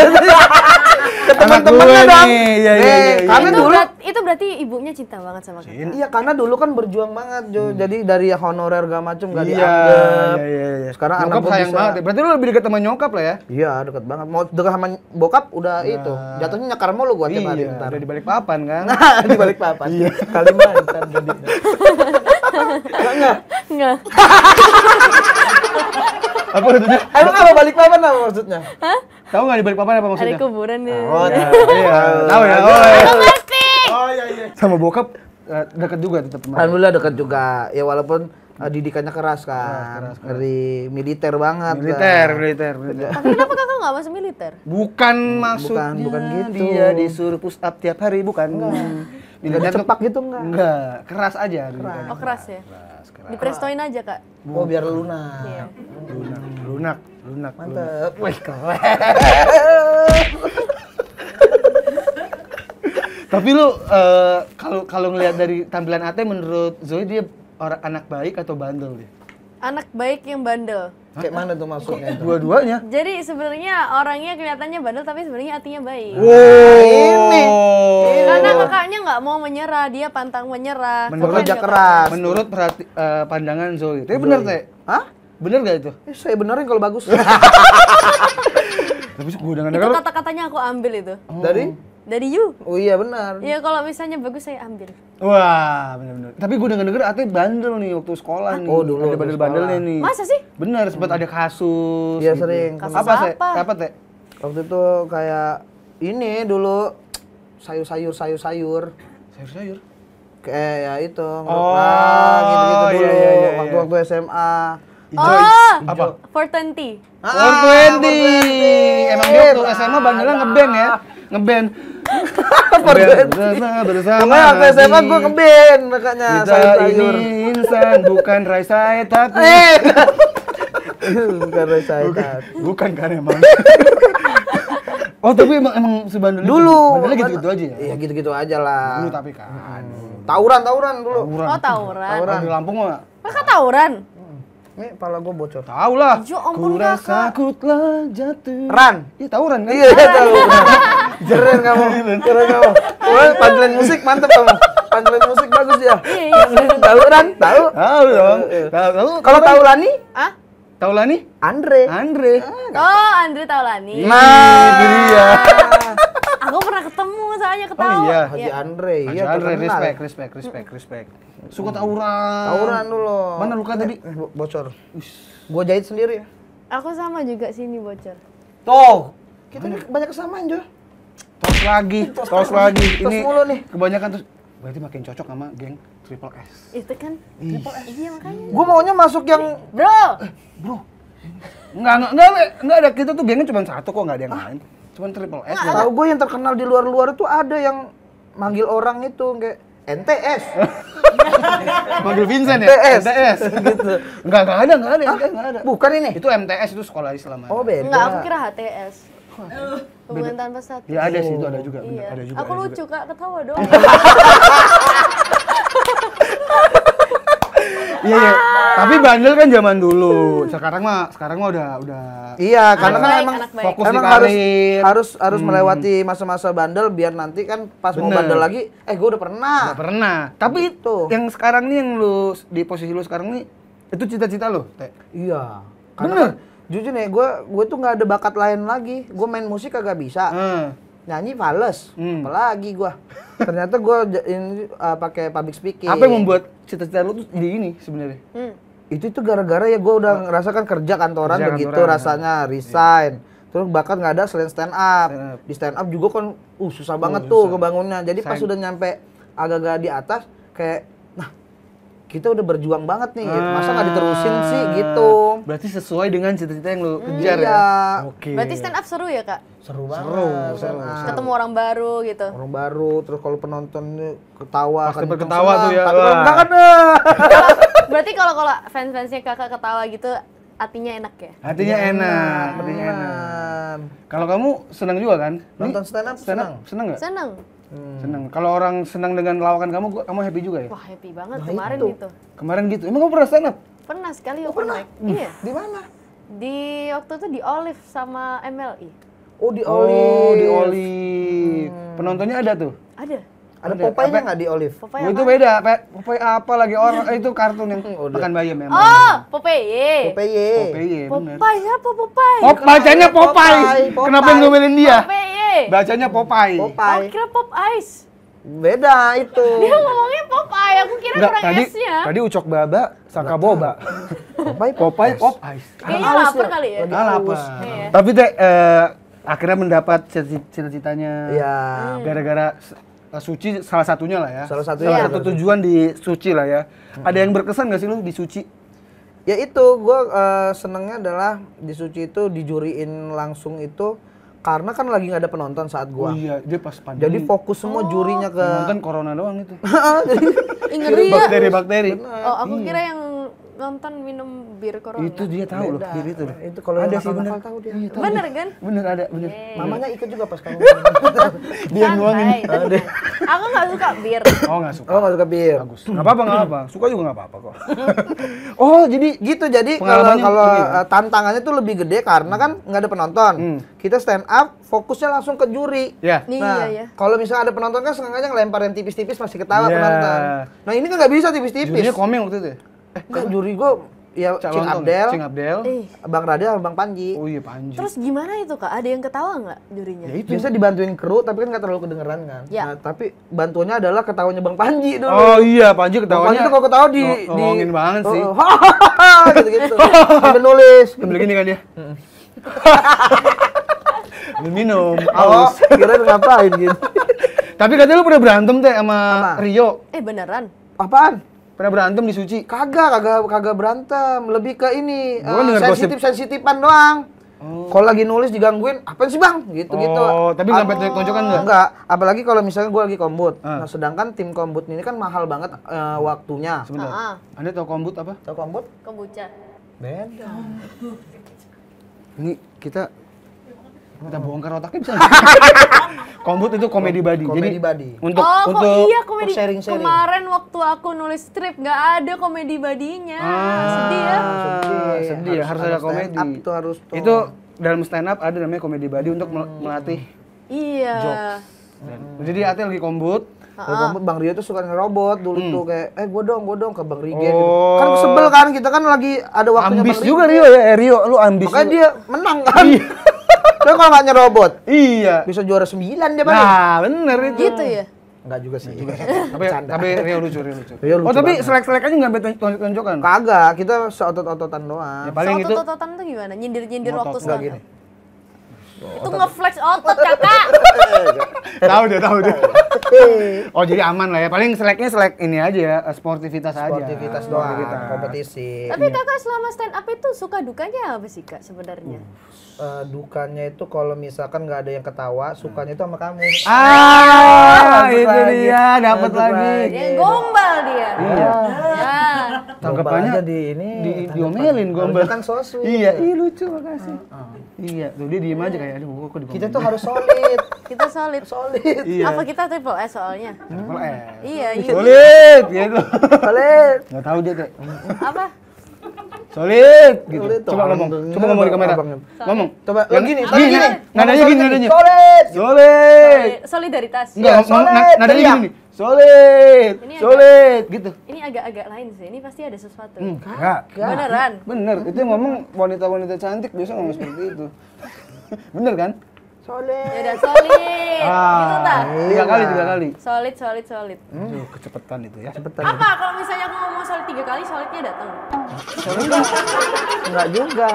ke teman-temannya dong. Iya, iya, nih, ya, ya, iya. ya. itu dulu berat, itu berarti ibunya cinta banget sama kita. Iya, karena dulu kan berjuang banget, Jo. Hmm. Jadi dari honorer gak macem gak iya, dianggap. Iya, iya, iya. Sekarang nyokap anak sayang bisa. banget. Ya. Berarti lu lebih dekat sama nyokap lah ya? Iya, dekat banget. Mau dekat sama bokap udah nah. itu. Jatuhnya nyakar mulu gua tiap iya, hari. Iya, udah di balik papan kan. Nah, di balik papan. Iya. Kalimantan. Enggak. Enggak. apa maksudnya? Emang apa balik papan apa maksudnya? Hah? Tahu nggak di balik papan apa maksudnya? Ada kuburan ya. Oh, iya. Tahu iya. ya. Oh iya. oh, iya. iya, Sama bokap eh, dekat juga tetap. Alhamdulillah dekat juga. Ya walaupun eh, didikannya keras kan. Ah, keras, keras, Dari militer banget. Militer, kan. militer, militer. Tapi kenapa kakak nggak masuk militer? Bukan maksudnya. Bukan, bukan gitu. Dia disuruh push up tiap hari, bukan. Enggak. Dilihatnya cepak gitu enggak? Enggak, keras aja. Keras. Oh keras ya? Keras, keras. Diprestoin aja kak? Oh biar lunak. Iya. Lunak, lunak, lunak. Mantep. Wih keren. Tapi lu eh, kalau uh, kalau ngelihat dari tampilan Ate menurut Zoe dia orang anak baik atau bandel dia? Anak baik yang bandel. Kayak mana tuh maksudnya? Dua-duanya. Jadi sebenarnya orangnya kelihatannya bandel tapi sebenarnya hatinya baik. Wow. Ini. Iya, karena kakaknya nggak mau menyerah, dia pantang menyerah. Menurut kerja keras. Menurut perhati, uh, pandangan Zoe. Tapi benar teh? Hah? Benar gak itu? Eh, saya benerin kalau bagus. tapi gue dengan kata-katanya aku ambil itu. Oh. Dari? dari you. Oh iya benar. Iya kalau misalnya bagus saya ambil. Wah benar-benar. Tapi gue denger-denger Ate bandel nih waktu sekolah ah, nih. Oh dulu. Ada bandel-bandelnya nih. Masa sih? Benar sempat hmm. ada kasus. Iya gitu. sering. Kasus apa? Apa? Apa, Teh? Waktu itu kayak ini dulu sayur-sayur sayur-sayur. Sayur-sayur? Kayak ya itu, oh, gitu-gitu iya, dulu. Iya, iya, iya, Waktu-waktu SMA. Ijo, oh, apa? 420. Ah, 420. 420. Emang dia waktu SMA bandelnya ngeband ya. Ngeband bersama bersama. SMA gue ke band makanya Kita Ini insan bukan rai saya tapi. Eh. bukan rai saya bukan, kan emang. Oh tapi emang emang si bandel dulu gitu-gitu aja ya? Iya gitu-gitu aja lah. Dulu tapi kan. tauran tauran dulu. Oh tauran Tauran di Lampung mah. Maka tauran ini pala gue bocor. Tahu lah. Jo ya ampun ku telah jatuh. Ran. Iya tahu Ran kan? Iya Iya tahu. Jeren kamu. Iya, jeren kamu. Wah, pantulan musik mantep kamu. Pantulan musik bagus ya. Iya, iya. tahu Ran? Tahu? Tahu dong. Tahu. Kalau tahu Lani? Ah? Taulani? Andre. Andre. Oh, Andre Taulani. Nah, itu dia. Ah gue pernah ketemu soalnya oh ketawa. Oh iya, Haji ya. Andre. Haji ya, Andre, terkenal. respect, respect, respect, respect. Suka tawuran. Tawuran dulu. Mana luka tadi? Eh, bocor. Gue jahit sendiri. Aku sama juga sini bocor. Tuh, kita Mana? banyak kesamaan, Jo. Tos lagi, tos, tos lagi. Tos Ini mulu nih. kebanyakan tos. Berarti makin cocok sama geng Triple S. Itu kan Triple S. Iya makanya. Gue maunya masuk yang Bro. Eh, bro. Enggak, enggak, enggak, enggak ada kita tuh gengnya cuma satu kok, enggak ada yang ah. lain. Ah. Cuman Triple S. Ya. Tahu gue yang terkenal di luar-luar itu ada yang manggil orang itu kayak NTS. Manggil Vincent ya? NTS. NTS. gitu. Enggak, enggak ada, enggak ada, enggak ada. Bukan ini. Itu MTS itu sekolah Islam. Oh, beda. Enggak, aku kira HTS. Hubungan tanpa status. Ya ada sih, itu ada juga. Iya. ada juga. Aku lucu, Kak, ketawa dong. Iya, iya. Ah. Tapi bandel kan zaman dulu. Sekarang mah sekarang mah udah udah Iya, karena kan emang fokus emang di harus harus harus hmm. melewati masa-masa bandel biar nanti kan pas Bener. mau bandel lagi, eh gue udah pernah. Udah pernah. Tapi itu yang sekarang nih yang lu di posisi lu sekarang nih itu cita-cita lo, Teh. Iya. Karena Bener. Kan, jujur nih, gue gue tuh nggak ada bakat lain lagi. Gue main musik agak bisa. Hmm nyanyi ini hmm. apalagi gua ternyata gua ini uh, pakai public speaking apa yang membuat cita-cita lu tuh jadi ini sebenarnya hmm. itu tuh gara-gara ya gua udah oh. ngerasakan kerja kantoran kerja begitu kantoran, rasanya ya. resign terus bahkan nggak ada selain stand up. stand di stand up juga kan uh susah banget oh, tuh kebangunnya jadi pas udah nyampe agak-agak di atas kayak kita udah berjuang banget nih, ah, masa nggak ah. diterusin sih gitu. Berarti sesuai dengan cita-cita yang lu iya. kejar iya. ya. Oke. Okay. Berarti stand up seru ya kak? Seru banget. Seru, seru, seru. Ketemu orang baru gitu. Orang baru, terus kalau penontonnya ketawa. Pasti ketawa tuh ya. Tapi kalau kan. Berarti kalau kalau fans-fansnya kakak ketawa gitu, hatinya enak ya? Hatinya ya, enak, hatinya enak. enak. Iya. Kalau kamu senang juga kan? Nonton stand up senang. Senang nggak? Senang. Hmm. Senang. Kalau orang senang dengan lawakan kamu, kamu happy juga ya? Wah happy banget Wah, kemarin itu. gitu. Kemarin gitu. Emang kamu pernah stand up? Pernah sekali. Oh, pernah. Iya. Hmm. Iya. Di mana? Di waktu itu di Olive sama MLI. E. Oh di Olive. Oh di Olive. Hmm. Penontonnya ada tuh? Ada. Ada Popeye-nya nggak di Olive? Popeye oh, apa? Itu beda, Popeye apa lagi orang eh, itu kartun yang oh, makan bayam ya. Oh, Popeye. Popeye. Popeye. Popeye apa Popeye? Pop bacanya Popeye. Popeye. Kenapa ngomelin dia? Popeye. Bacanya Popeye. Popeye. Oh, kira Pop Ice. Beda itu. Dia ngomongnya Popeye, aku kira Nggak, kurang tadi, S-nya. Tadi Ucok Baba, Saka Boba. Popeye, Popeye, Pop Ice. Kayaknya lapar ya? kali ya. Nggak lapar. Iya. Tapi teh, akhirnya mendapat cita-citanya. Iya. Hmm. Gara-gara Eh, suci salah satunya lah ya. Salah satu salah ya. tujuan di suci lah ya. Hmm. Ada yang berkesan gak sih lu di suci? Ya itu gue uh, senengnya adalah di suci itu dijuriin langsung itu karena kan lagi nggak ada penonton saat gue Oh iya, dia pas pandemi. Jadi fokus semua oh. jurinya ke penonton corona doang itu. jadi ya. Bakteri-bakteri. Oh, aku iya. kira yang nonton minum bir corona. Itu dia tahu loh, bir itu. Nah, itu kalau ada sih benar, benar bener kan? Bener ada, bener. Yeay. Mamanya iya. ikut juga pas kamu. dia nuangin. Aku nggak suka bir. Oh nggak suka. Oh nggak suka bir. Bagus. Nggak apa-apa, nggak apa. Suka juga nggak apa-apa kok. oh jadi gitu jadi kalau kalau eh, gitu. tantangannya tuh lebih gede karena kan hmm. nggak ada penonton. Hmm. Kita stand up fokusnya langsung ke juri. Yeah. Iya, nah, iya, iya. kalau misalnya ada penonton kan sengaja ngelempar yang tipis-tipis masih ketawa iya. penonton. Nah ini kan nggak bisa tipis-tipis. Jurinya komeng waktu itu ya? eh enggak juri gue ya Cing ya? Abdel, Cing Abdel, eh. Bang Radel sama Bang Panji. Oh iya Panji. Terus gimana itu kak? Ada yang ketawa nggak jurinya? Ya itu. Biasa dibantuin kru tapi kan nggak terlalu kedengeran kan. Ya. Nah, tapi bantuannya adalah ketawanya Bang Panji dulu. Oh iya Panji ketawanya. Panji tuh kalau ketawa di, ng ngomongin banget sih. Oh, oh gitu-gitu. Sambil nulis. Sambil gini kan dia. Sambil minum. Oh, Aus. kira kira ngapain gitu. tapi katanya lu pernah berantem teh sama Rio. Eh beneran. Apaan? Pernah berantem di Suci? Kagak, kagak kagak berantem. Lebih ke ini uh, kan eh, sensitif sensitifan doang. Oh. Kalau lagi nulis digangguin, apa sih bang? Gitu-gitu. Oh, tapi nggak pernah tonjokan nggak? Enggak. Apalagi kalau misalnya gue lagi kombut. Uh. Nah, sedangkan tim kombut ini kan mahal banget uh, waktunya. Sebentar. Uh-huh. Anda tau kombut apa? tau kombut? Kombucha. Ben. Ini kita kita bongkar otaknya bisa. Kombut itu komedi body. Komedi Jadi body. Untuk oh, untuk iya komedi. Sharing, sharing. Kemarin waktu aku nulis strip nggak ada komedi badinya. Ah, sedih ya. Sedih, ya. sedih ya, harus, harus, ada komedi. Up harus tuh. Itu dalam stand up ada namanya komedi body untuk hmm. melatih iya. jokes. Hmm. Jadi Ate lagi kombut, Uh Bang Rio tuh suka ngerobot dulu hmm. tuh kayak eh gue dong gue dong ke Bang Rio gitu. oh. gitu. Kan sebel kan kita kan lagi ada waktunya ambis juga Rio ya eh, Rio lu ambis. Makanya dia menang kan. Iya. Tapi kalau nggak nyerobot. Iya. Bisa juara sembilan dia paling. Nah, bener itu. Gitu ya. Enggak juga sih. tapi tapi Rio lucu, Rio lucu. Rio oh, lucu oh, tapi selek-selek aja enggak tonjokan. Kagak, kita seotot-ototan doang. Ya, paling Seotot-ototan itu gimana? Nyindir-nyindir waktu selek. Oh, itu ngeflex otot kakak. tahu dia, tahu dia. oh jadi aman lah ya. Paling seleknya selek ini aja, sportivitas, ya, eh, sportivitas aja. Sportivitas doang, Kita. kompetisi. Tapi iya. kakak selama stand up itu suka dukanya apa sih kak sebenarnya? Uh, uh dukanya itu kalau misalkan nggak ada yang ketawa, sukanya itu sama kamu. Ah, ah itu lagi. dia, dapat lagi. lagi. Yang gombal dia. Iya. Ya. Tanggapannya di ini di diomelin gombal. Kan sosu. Iya, iya lucu makasih. Uh, uh. Iya, tuh dia diem aja kayak aduh aku di Kita tuh harus solid. kita solid. Solid. Iya. Apa kita triple S soalnya? Triple S. Iya, iya. Solid gitu. Solid. Enggak tahu dia kayak. Apa? Solid gitu. Solid coba ngomong. Coba ngomong di kamera. Ngomong. Coba yang gini, gini, gini. Nadanya gini, nadanya. Solid. Solid. Solidaritas. Enggak, nadanya gini solid, ini solid agak, gitu. Ini agak-agak lain sih. Ini pasti ada sesuatu. Enggak. Hmm, Beneran. Bener. Itu yang ngomong wanita-wanita cantik biasa ngomong seperti itu. Bener kan? Solid. Ya udah solid. Ah, gitu tak? Tiga kali, tiga kali. Solid, solid, solid. Hmm. Aduh, kecepetan itu ya. Cepetan. Apa kalau misalnya aku ngomong solid tiga kali, solidnya datang? Solid enggak enggak juga.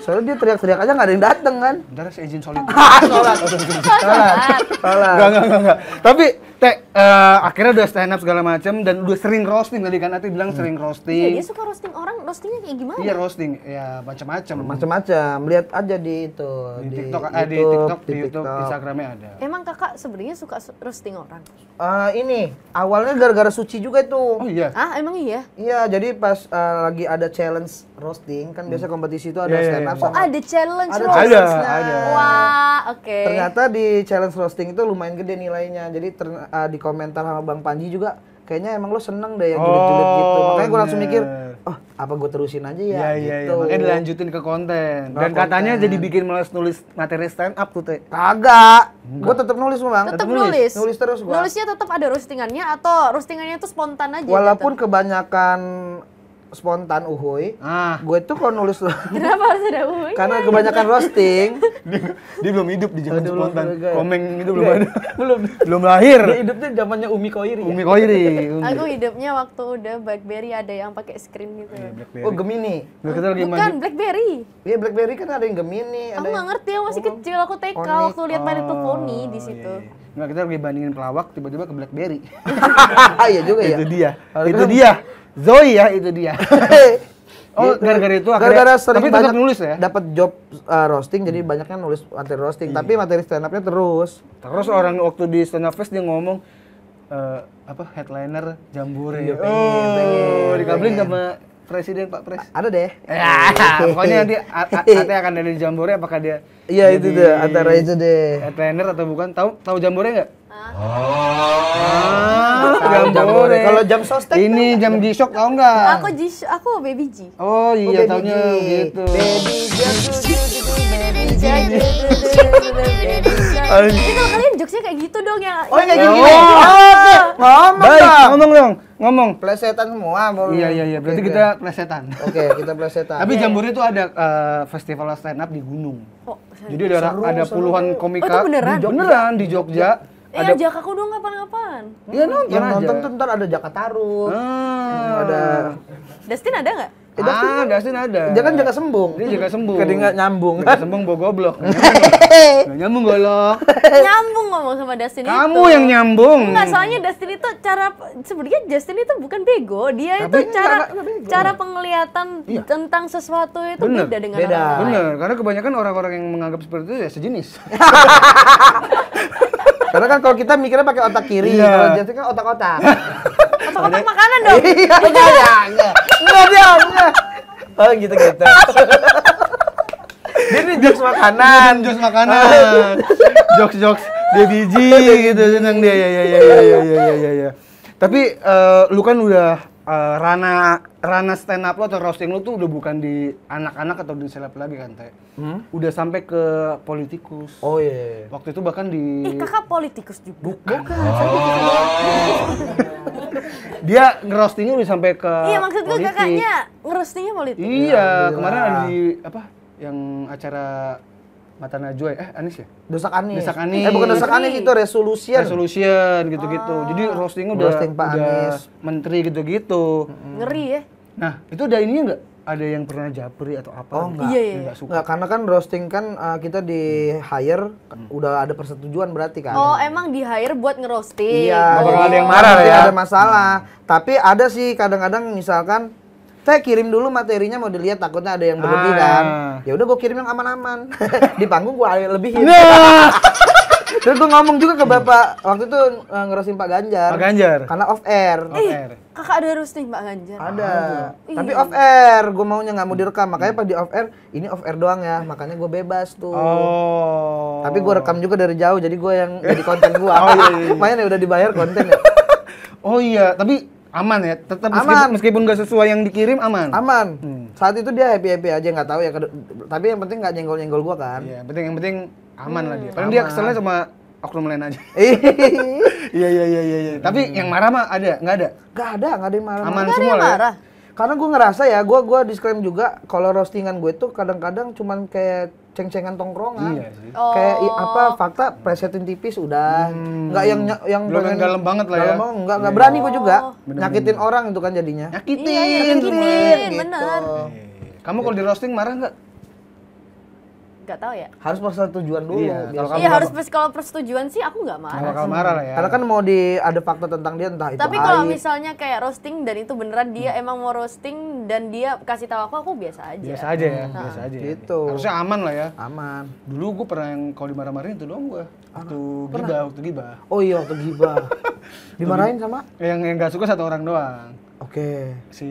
Soalnya dia teriak-teriak aja gak ada yang dateng kan. Bentar, saya izin solid. Sholat. Sholat. Sholat. Enggak, enggak, enggak. Tapi Teh, uh, akhirnya udah stand up segala macam dan udah sering roasting tadi kan Ati bilang hmm. sering roasting. Ya, dia suka roasting orang, roastingnya kayak gimana? Iya roasting, ya macam-macam. Macam-macam. Lihat aja di itu di, di TikTok, eh, YouTube, di TikTok, di, di YouTube, Instagramnya ada. Emang kakak sebenarnya suka roasting orang? Uh, ini awalnya gara-gara suci juga itu. Oh iya. Ah emang iya? Iya, jadi pas uh, lagi ada challenge roasting kan hmm. biasa kompetisi itu ada yeah, iya, iya, stand up iya. sama oh, ada challenge ada roasting ada, ada. wah oke okay. ternyata di challenge roasting itu lumayan gede nilainya jadi ter, uh, di komentar sama bang Panji juga kayaknya emang lo seneng deh yang julid-julid oh, gitu makanya gue langsung mikir oh apa gue terusin aja ya yeah, gitu yeah, makanya dilanjutin ke konten dan konten. katanya jadi bikin males nulis materi stand up tuh teh kagak gue tetap nulis bang tetap nulis nulis terus gue nulisnya tetap ada roastingannya atau roastingannya itu spontan aja walaupun gitu. kebanyakan spontan uhuy. Ah. Gue tuh kalau nulis Kenapa harus ada uhuy? Karena kebanyakan roasting. dia, dia, belum hidup di zaman spontan. Belum, Komeng itu belum ada. belum. belum lahir. Dia hidupnya zamannya Umi Koiri. Ya? Umi Koiri. Umi. Aku hidupnya waktu udah BlackBerry ada yang pakai screen gitu. Ya, oh, Gemini. Bukan, lagi Bukan BlackBerry. Iya, Blackberry kan ada yang Gemini, ada Aku nggak ngerti, aku masih oh, kecil. Aku TK waktu lihat Panetel oh, itu Pony di iya, situ. Iya, iya. Nggak, kita lagi bandingin pelawak tiba-tiba ke BlackBerry. Iya juga ya. Itu dia. Itu kan dia. Zoe ya itu dia. oh, gitu. gara-gara itu akhirnya. Gara-gara sering tapi banyak nulis ya. Dapat job uh, roasting jadi banyaknya nulis materi roasting, iya. tapi materi stand up-nya terus. Terus orang waktu di stand up fest dia ngomong uh, apa headliner jambore. Iya, pengen, oh, pengen, dikabelin sama presiden Pak Pres. Ada deh. Ya, pokoknya nanti Ate akan dari jambore apakah dia Iya itu deh antara itu deh. Headliner atau bukan? Tahu tahu jambore nggak? Oh, oh Kalau jam sostek ini jam G-Shock tau nggak? Aku G aku baby G. Oh iya oh, taunya gitu. Baby G. Jadi kalian jokesnya kayak gitu dong ya. Oh kayak gini. Iya. Oh, ngomong Baik, ngomong dong. Ngomong. Plesetan semua. Iya iya iya, berarti kita plesetan. Oke, kita plesetan. Tapi Jambore itu ada eh, festival stand up di gunung. Oh, Jadi ada ada puluhan komika. Oh, beneran di Jogja iya. Ya ada... ajak aku dong kapan-kapan. Iya -kapan. nonton ya, aja. nonton tuh ntar ada Jaka Tarub. Hmm. Ah. Ada Dustin ada nggak? Eh, Dustin, ah, kan- Dustin ada. Dia kan jaga sembung. Dia jaga sembung. Kadang nggak nyambung. Jaga sembung bawa goblok. Nggak nyambung golok. nyambung ngomong sama Dustin Kamu itu. Kamu yang nyambung. Enggak, soalnya Dustin itu cara sebenarnya Dustin itu bukan bego. Dia itu enggak, cara enggak, enggak enggak cara penglihatan iya. tentang sesuatu itu Bener. beda dengan beda. orang lain. Bener, karena kebanyakan orang-orang yang menganggap seperti itu ya sejenis. Karena kan kalau kita mikirnya pakai otak kiri, yeah. kalau Justin kan otak-otak. otak-otak makanan dong. Iya, enggak, enggak. Enggak, enggak. Oh gitu-gitu. Dia nih jokes makanan. Jokes makanan. Jokes-jokes dia biji gitu seneng dia ya ya ya ya ya ya ya. ya. Tapi uh, lu kan udah Eh, rana rana stand up lo atau roasting lo tuh udah bukan di anak-anak atau di seleb lagi kan teh hmm? udah sampai ke politikus oh iya yeah. Iya. waktu itu bahkan di eh, kakak politikus juga bukan, bukan. Oh. dia ngerostingnya udah sampai ke iya maksud gue kakaknya ngerostingnya politik iya kemarin ada di apa yang acara Mata Najwa ya? eh Anis ya? Dosak Anis. Dosak Anis. Eh bukan Dosak Anis itu Resolution. Resolution gitu-gitu. Ah. Jadi roasting udah roasting Pak udah Anis. menteri gitu-gitu. Ngeri ya. Nah, itu ada ininya nggak Ada yang pernah japri atau apa? Oh, enggak. Iya, iya. Enggak iya. suka. Enggak, karena kan roasting kan uh, kita di hire hmm. udah ada persetujuan berarti kan. Oh, emang di hire buat ngerosting. Iya. Oh. ada yang marah ya. Ada masalah. Hmm. Tapi ada sih kadang-kadang misalkan saya kirim dulu materinya mau dilihat takutnya ada yang berlebih ah. kan. Ya udah gue kirim yang aman-aman. di panggung gue lebihin. ya Terus gue ngomong juga ke bapak waktu itu eh, ngerusin Pak Ganjar. Pak Ganjar. Karena off air. Off eh, air. kakak ada harus nih Pak Ganjar. Ada. Tapi off air, gue maunya nggak mau direkam. Makanya pas di off air, ini off air doang ya. Makanya gue bebas tuh. Oh. Tapi gue rekam juga dari jauh, jadi gue yang jadi konten gue. oh iya. iya. Makanya ya, udah dibayar konten ya. Oh iya, tapi aman ya tetap aman meskipun gak sesuai yang dikirim aman aman hmm. saat itu dia happy happy aja nggak tahu ya tapi yang penting nggak nyenggol nyenggol gua kan iya penting yang penting aman hmm, lah dia paling dia keselnya cuma oknum lain aja iya iya iya iya ya. tapi hmm. yang marah mah ada nggak ada nggak ada nggak ada yang marah aman semua lah Ya? karena gue ngerasa ya gue gua disclaimer juga kalau roastingan gue tuh kadang-kadang cuman kayak ceng-cengan tongkrongan. Iya sih. Oh. Kayak apa fakta presetin tipis udah. Hmm. yang yang Belum pengen, dalam banget lah ya. Dalam enggak iya. berani gue juga. Oh. Bener, nyakitin bener. orang itu kan jadinya. Nyakitin. Iya, nyakitin. Gitu. Bener. Iya. Kamu kalau di roasting marah enggak? nggak tahu ya harus persetujuan dulu iya, iya kamu iya harus kalau persetujuan sih aku nggak marah Kalau kamu marah ya karena kan mau di ada fakta tentang dia entah itu tapi kalau misalnya kayak roasting dan itu beneran dia hmm. emang mau roasting dan dia kasih tahu aku aku biasa aja biasa aja ya hmm. biasa aja ya. gitu harusnya aman lah ya aman dulu gue pernah yang kalau dimarah-marahin itu doang gue ah, waktu giba, waktu giba oh iya waktu giba. dimarahin sama yang yang gak suka satu orang doang Oke. Okay. Si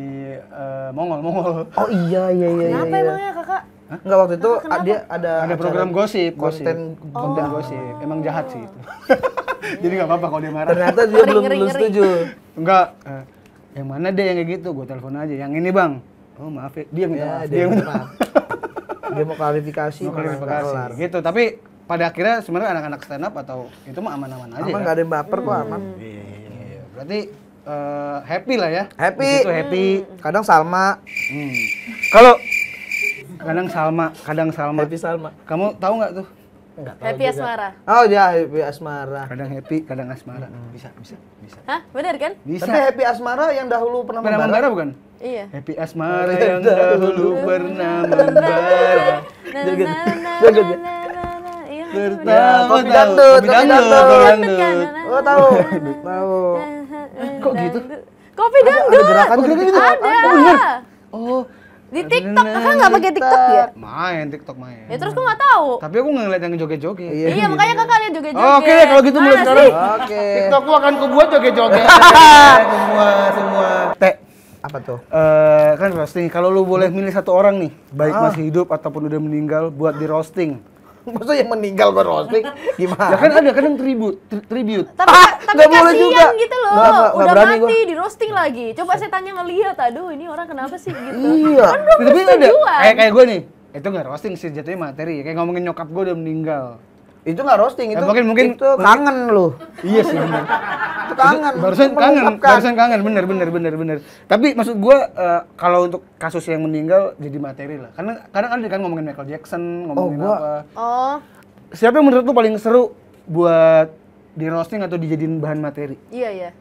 uh, Mongol, Mongol. Oh iya iya iya. iya Kenapa iya, iya. emangnya kakak? Hah? Enggak waktu itu nah, Kenapa? dia ada ada program gosip, gosip. konten oh. gosip. Emang jahat sih itu. Jadi nggak apa-apa kalau dia marah. Ternyata dia belum belum setuju. Enggak. Eh, yang mana deh yang kayak gitu? Gue telepon aja. Yang ini bang. Oh maaf ya. Dia minta ya, Dia, mau dia mau klarifikasi. Mau klarifikasi. Gitu. Tapi pada akhirnya sebenarnya anak-anak stand up atau itu mah aman-aman aja. Aman ya? nggak ada yang baper kok hmm. aman. Iya, iya, iya. Berarti uh, happy lah ya. Happy. Itu happy. Hmm. Kadang Salma. Hmm. Kalau kadang Salma, kadang Salma. Happy Salma. Kamu tahu nggak tuh? Enggak happy juga. asmara. Oh ya happy asmara. Kadang happy, kadang asmara. Hmm. Bisa, bisa, bisa. Hah, benar kan? Bisa. Tapi happy asmara yang dahulu pernah, pernah membara. bukan? Iya. Happy asmara yang dahulu pernah membara. Pertama iya, kopi dangdut, kopi dangdut, kopi dangdut. Oh tahu, tahu. Kok gitu? Kopi dangdut. Ada gerakan gitu. Ada. Oh, di TikTok, kakak nggak pakai TikTok ya? Main TikTok main. Ya terus gue nggak tahu. Tapi aku nggak ngeliat yang joget-joget. Iya, iya gitu. makanya kakak lihat joget-joget. Oke okay, kalau gitu mulai sekarang. Oke. TikTok aku akan kubuat joget-joget. semua semua. Teh apa tuh? Eh kan roasting. Kalau lu boleh milih satu orang nih, baik ah. masih hidup ataupun udah meninggal buat di roasting maksudnya yang meninggal buat roasting? Gimana? Ya kan ada kadang tribut, tri tribute. Tapi, ah, tapi gak boleh juga. gitu loh. gak, gak udah mati gua. di roasting lagi. Coba saya tanya ngeliat, aduh ini orang kenapa sih gitu. Iya. Kan belum tapi ada, kayak kayak gue nih. Itu gak roasting sih jatuhnya materi. Kayak ngomongin nyokap gue udah meninggal. Itu nggak roasting, itu mungkin mungkin itu kangen lu. Iya sih itu kangen. Barusan kangen, barusan kangen bener bener bener bener. Tapi maksud gue uh, kalau untuk kasus yang meninggal jadi materi lah. Karena kadang kan kan ngomongin Michael Jackson, ngomongin oh, gua. apa. Oh. Siapa yang menurut lu paling seru buat di roasting atau dijadiin bahan materi? Iya, iya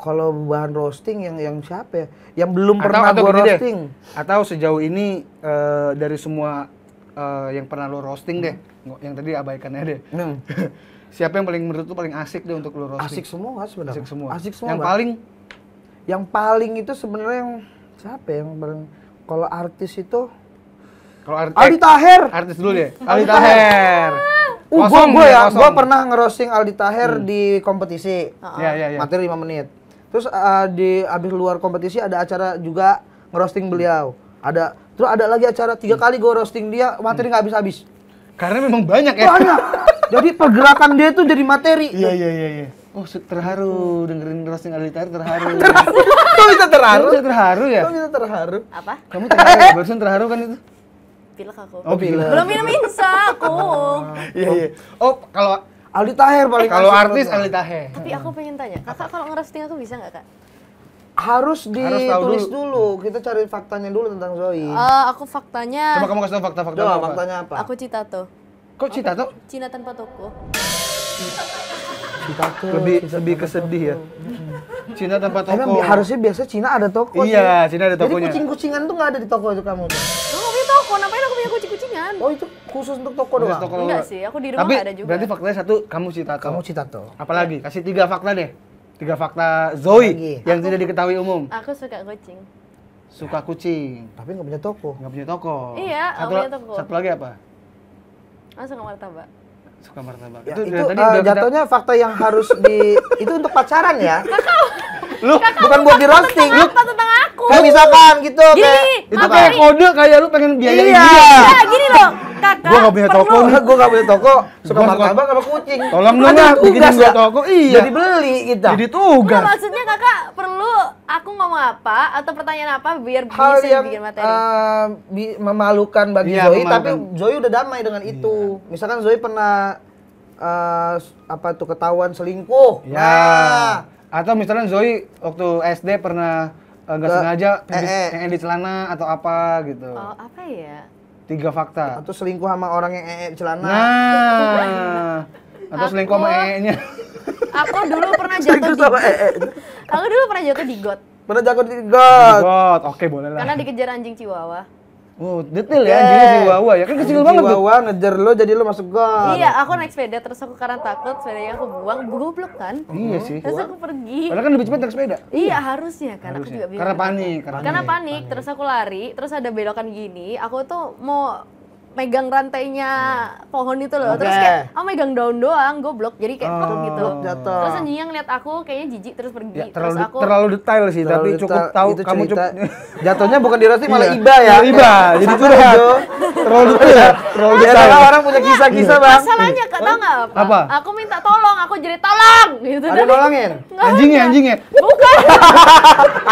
kalau bahan roasting yang yang siapa ya? Yang belum atau, pernah atau gua roasting. Deh. Atau sejauh ini uh, dari semua uh, yang pernah lo roasting deh, hmm. yang tadi abaikannya deh. Hmm. Siapa yang paling menurut lo paling asik deh untuk lo roasting? Asik semua sebenarnya. Asik semua. Asik semua. Yang bang. paling yang paling itu sebenarnya yang siapa ya, yang paling kalau artis itu kalau artis Aldi Taher. Artis dulu deh. Aldi Taher. Uh, gue gua, gua ya, kosong. gua pernah ngerosting Aldi Taher hmm. di kompetisi. yeah, yeah, yeah. Iya, iya. Materi 5 menit. Terus uh, di abis luar kompetisi ada acara juga ngerosting beliau. Ada Terus ada lagi acara tiga kali gue roasting dia materi nggak habis-habis. Karena memang banyak ya. Banyak. jadi pergerakan dia itu jadi materi. Iya iya iya. iya. Oh terharu dengerin roasting Aldi terharu. terharu. Kamu bisa terharu? Kamu bisa terharu ya? kamu bisa terharu? Apa? Kamu terharu, ya? barusan terharu kan itu? Pilek aku. Oh pilek. Belum minum insa aku. Iya iya. Oh kalau Aldi Taher paling kalau artis Aldi Taher. Tapi aku pengen tanya, kakak kalau ngerasting aku bisa nggak kak? harus ditulis dulu. dulu. Kita cari faktanya dulu tentang Zoe. Uh, aku faktanya. Coba kamu kasih tau fakta-fakta apa? faktanya apa? Aku cita tuh. Kok cita tuh? Cina tanpa toko. Cita tuh. Lebih cita lebih kesedih ya. Cina tanpa toko. Emang harusnya biasa Cina ada toko. Iya, sih. Cina ada tokonya. Jadi kucing-kucingan tuh nggak ada di toko itu kamu tuh. Kok toko, ngapain aku punya kucing-kucingan? Oh itu khusus untuk toko doang? Toko Enggak sih, aku di rumah Tapi, ada juga. Berarti faktanya satu, kamu cita Kamu cita tuh. Apalagi, kasih tiga fakta deh. Tiga fakta Zoe yang aku, tidak diketahui umum. Aku suka kucing. Suka kucing. Tapi nggak punya toko. Nggak punya toko. Iya, satu, punya toko. Satu lagi apa? Aku suka martabak. Suka martabak. Ya, itu itu tadi eh, jatuhnya kita... fakta yang harus di itu untuk pacaran ya. Kakak. Lu kakak bukan buat di roasting. Lu tentang aku? Kayak misalkan gitu gini, kayak itu kayak kode kayak lu pengen biayain iya. dia. Iya, gini loh kakak. Gua gak punya toko gue Gua gak punya toko. Suka apa sama kucing. Tolong dong lah, bikin gua toko. Iya. Jadi beli kita. Gitu. Jadi tugas. Nah, maksudnya kakak perlu aku ngomong apa atau pertanyaan apa biar Hal bisa yang, bikin materi? Uh, memalukan bagi iya, Zoe, tapi Zoe udah damai dengan iya. itu. Misalkan Zoe pernah uh, apa tuh ketahuan selingkuh. Ya. Nah. Atau misalnya Zoe waktu SD pernah eh, nggak sengaja eh, eh. di celana atau apa gitu. Oh, apa ya? Tiga fakta. Atau selingkuh sama orang yang ee celana. Nah. Atau selingkuh sama ee-nya. Aku dulu pernah jatuh di sama ee. Aku dulu pernah jatuh di got. Pernah jatuh di got. Di got. Oke, boleh lah. Karena dikejar anjing Chihuahua oh detail okay. ya, anjingnya Wawa ya. Kan kecil banget tuh. Wawa ngejar lo jadi lo masuk gang. Iya, aku naik sepeda terus aku karena takut sepedanya aku buang, goblok kan? Iya sih. Terus aku pergi. Padahal kan lebih cepat naik sepeda. Iya, harusnya kan harusnya. aku juga bingung. Karena panik, karena panik, panik, terus aku lari, terus ada belokan gini, aku tuh mau megang rantainya hmm. pohon itu loh. Okay. Terus kayak, oh megang daun doang, gue goblok. Jadi kayak oh, oh gitu. Jatuh. Terus yang ngeliat aku, kayaknya jijik terus pergi. Ya, terlalu, terus aku terlalu detail sih, terlalu tapi detail, cukup tahu itu kamu cukup jatuhnya bukan di roti, malah iya. iba ya. Iba, jadi iya. curhat. terlalu detail. Terlalu detail. Orang punya kisah-kisah, iya. Bang. Masalahnya, tau nggak apa? Apa? Aku minta tolong aku jadi tolong gitu. Ada nolongin? Anjingnya, ya, anjingnya. Bukan.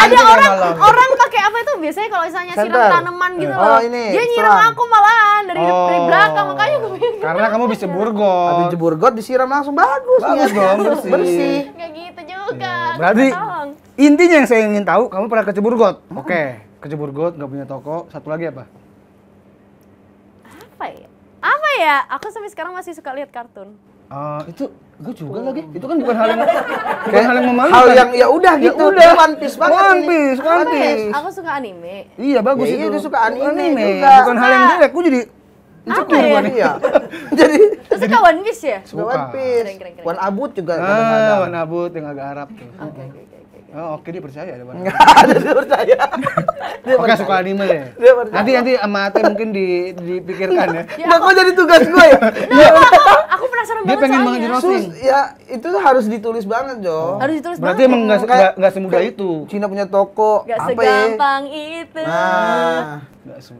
ada orang orang pakai apa itu biasanya kalau misalnya siram tanaman gitu oh, loh. Ini, dia nyiram aku malahan dari, oh. dari belakang makanya gue bingung. Gitu. Karena kamu bisa burgot. Habis jeburgot disiram langsung bagus. Bagus ya. dong, bersih. bersih. Gak gitu juga. Ya. Berarti tolong. intinya yang saya ingin tahu, kamu pernah ke Ceburgot. Oke, okay. ke Ceburgot nggak punya toko. Satu lagi apa? Apa ya? Apa ya? Aku sampai sekarang masih suka lihat kartun. Uh, itu gue juga lagi itu kan bukan hal yang bukan hal yang memalukan hal yang ya udah ya gitu udah mantis, piece banget one piece ya? aku suka anime iya bagus ya, itu iya, suka anime, anime. Juga. bukan hal yang jelek gue jadi Apa ya? Iya. jadi itu suka One Piece ya? Suka One Piece. One Abut juga. Ah, One Abut yang agak Arab tuh. oke. Oh, oke okay, dia percaya ada Enggak, ya? dia percaya. dia oke, okay, suka anime ya. Nanti nanti sama Ate mungkin di, dipikirkan ya. ya nah, kok jadi tugas gue ya? Iya. aku penasaran banget. Dia pengen banget di roasting. ya itu harus ditulis banget, Jo. Harus ditulis Berarti banget. Berarti emang enggak enggak semudah itu. Cina punya toko gak apa ya? segampang itu. Nah.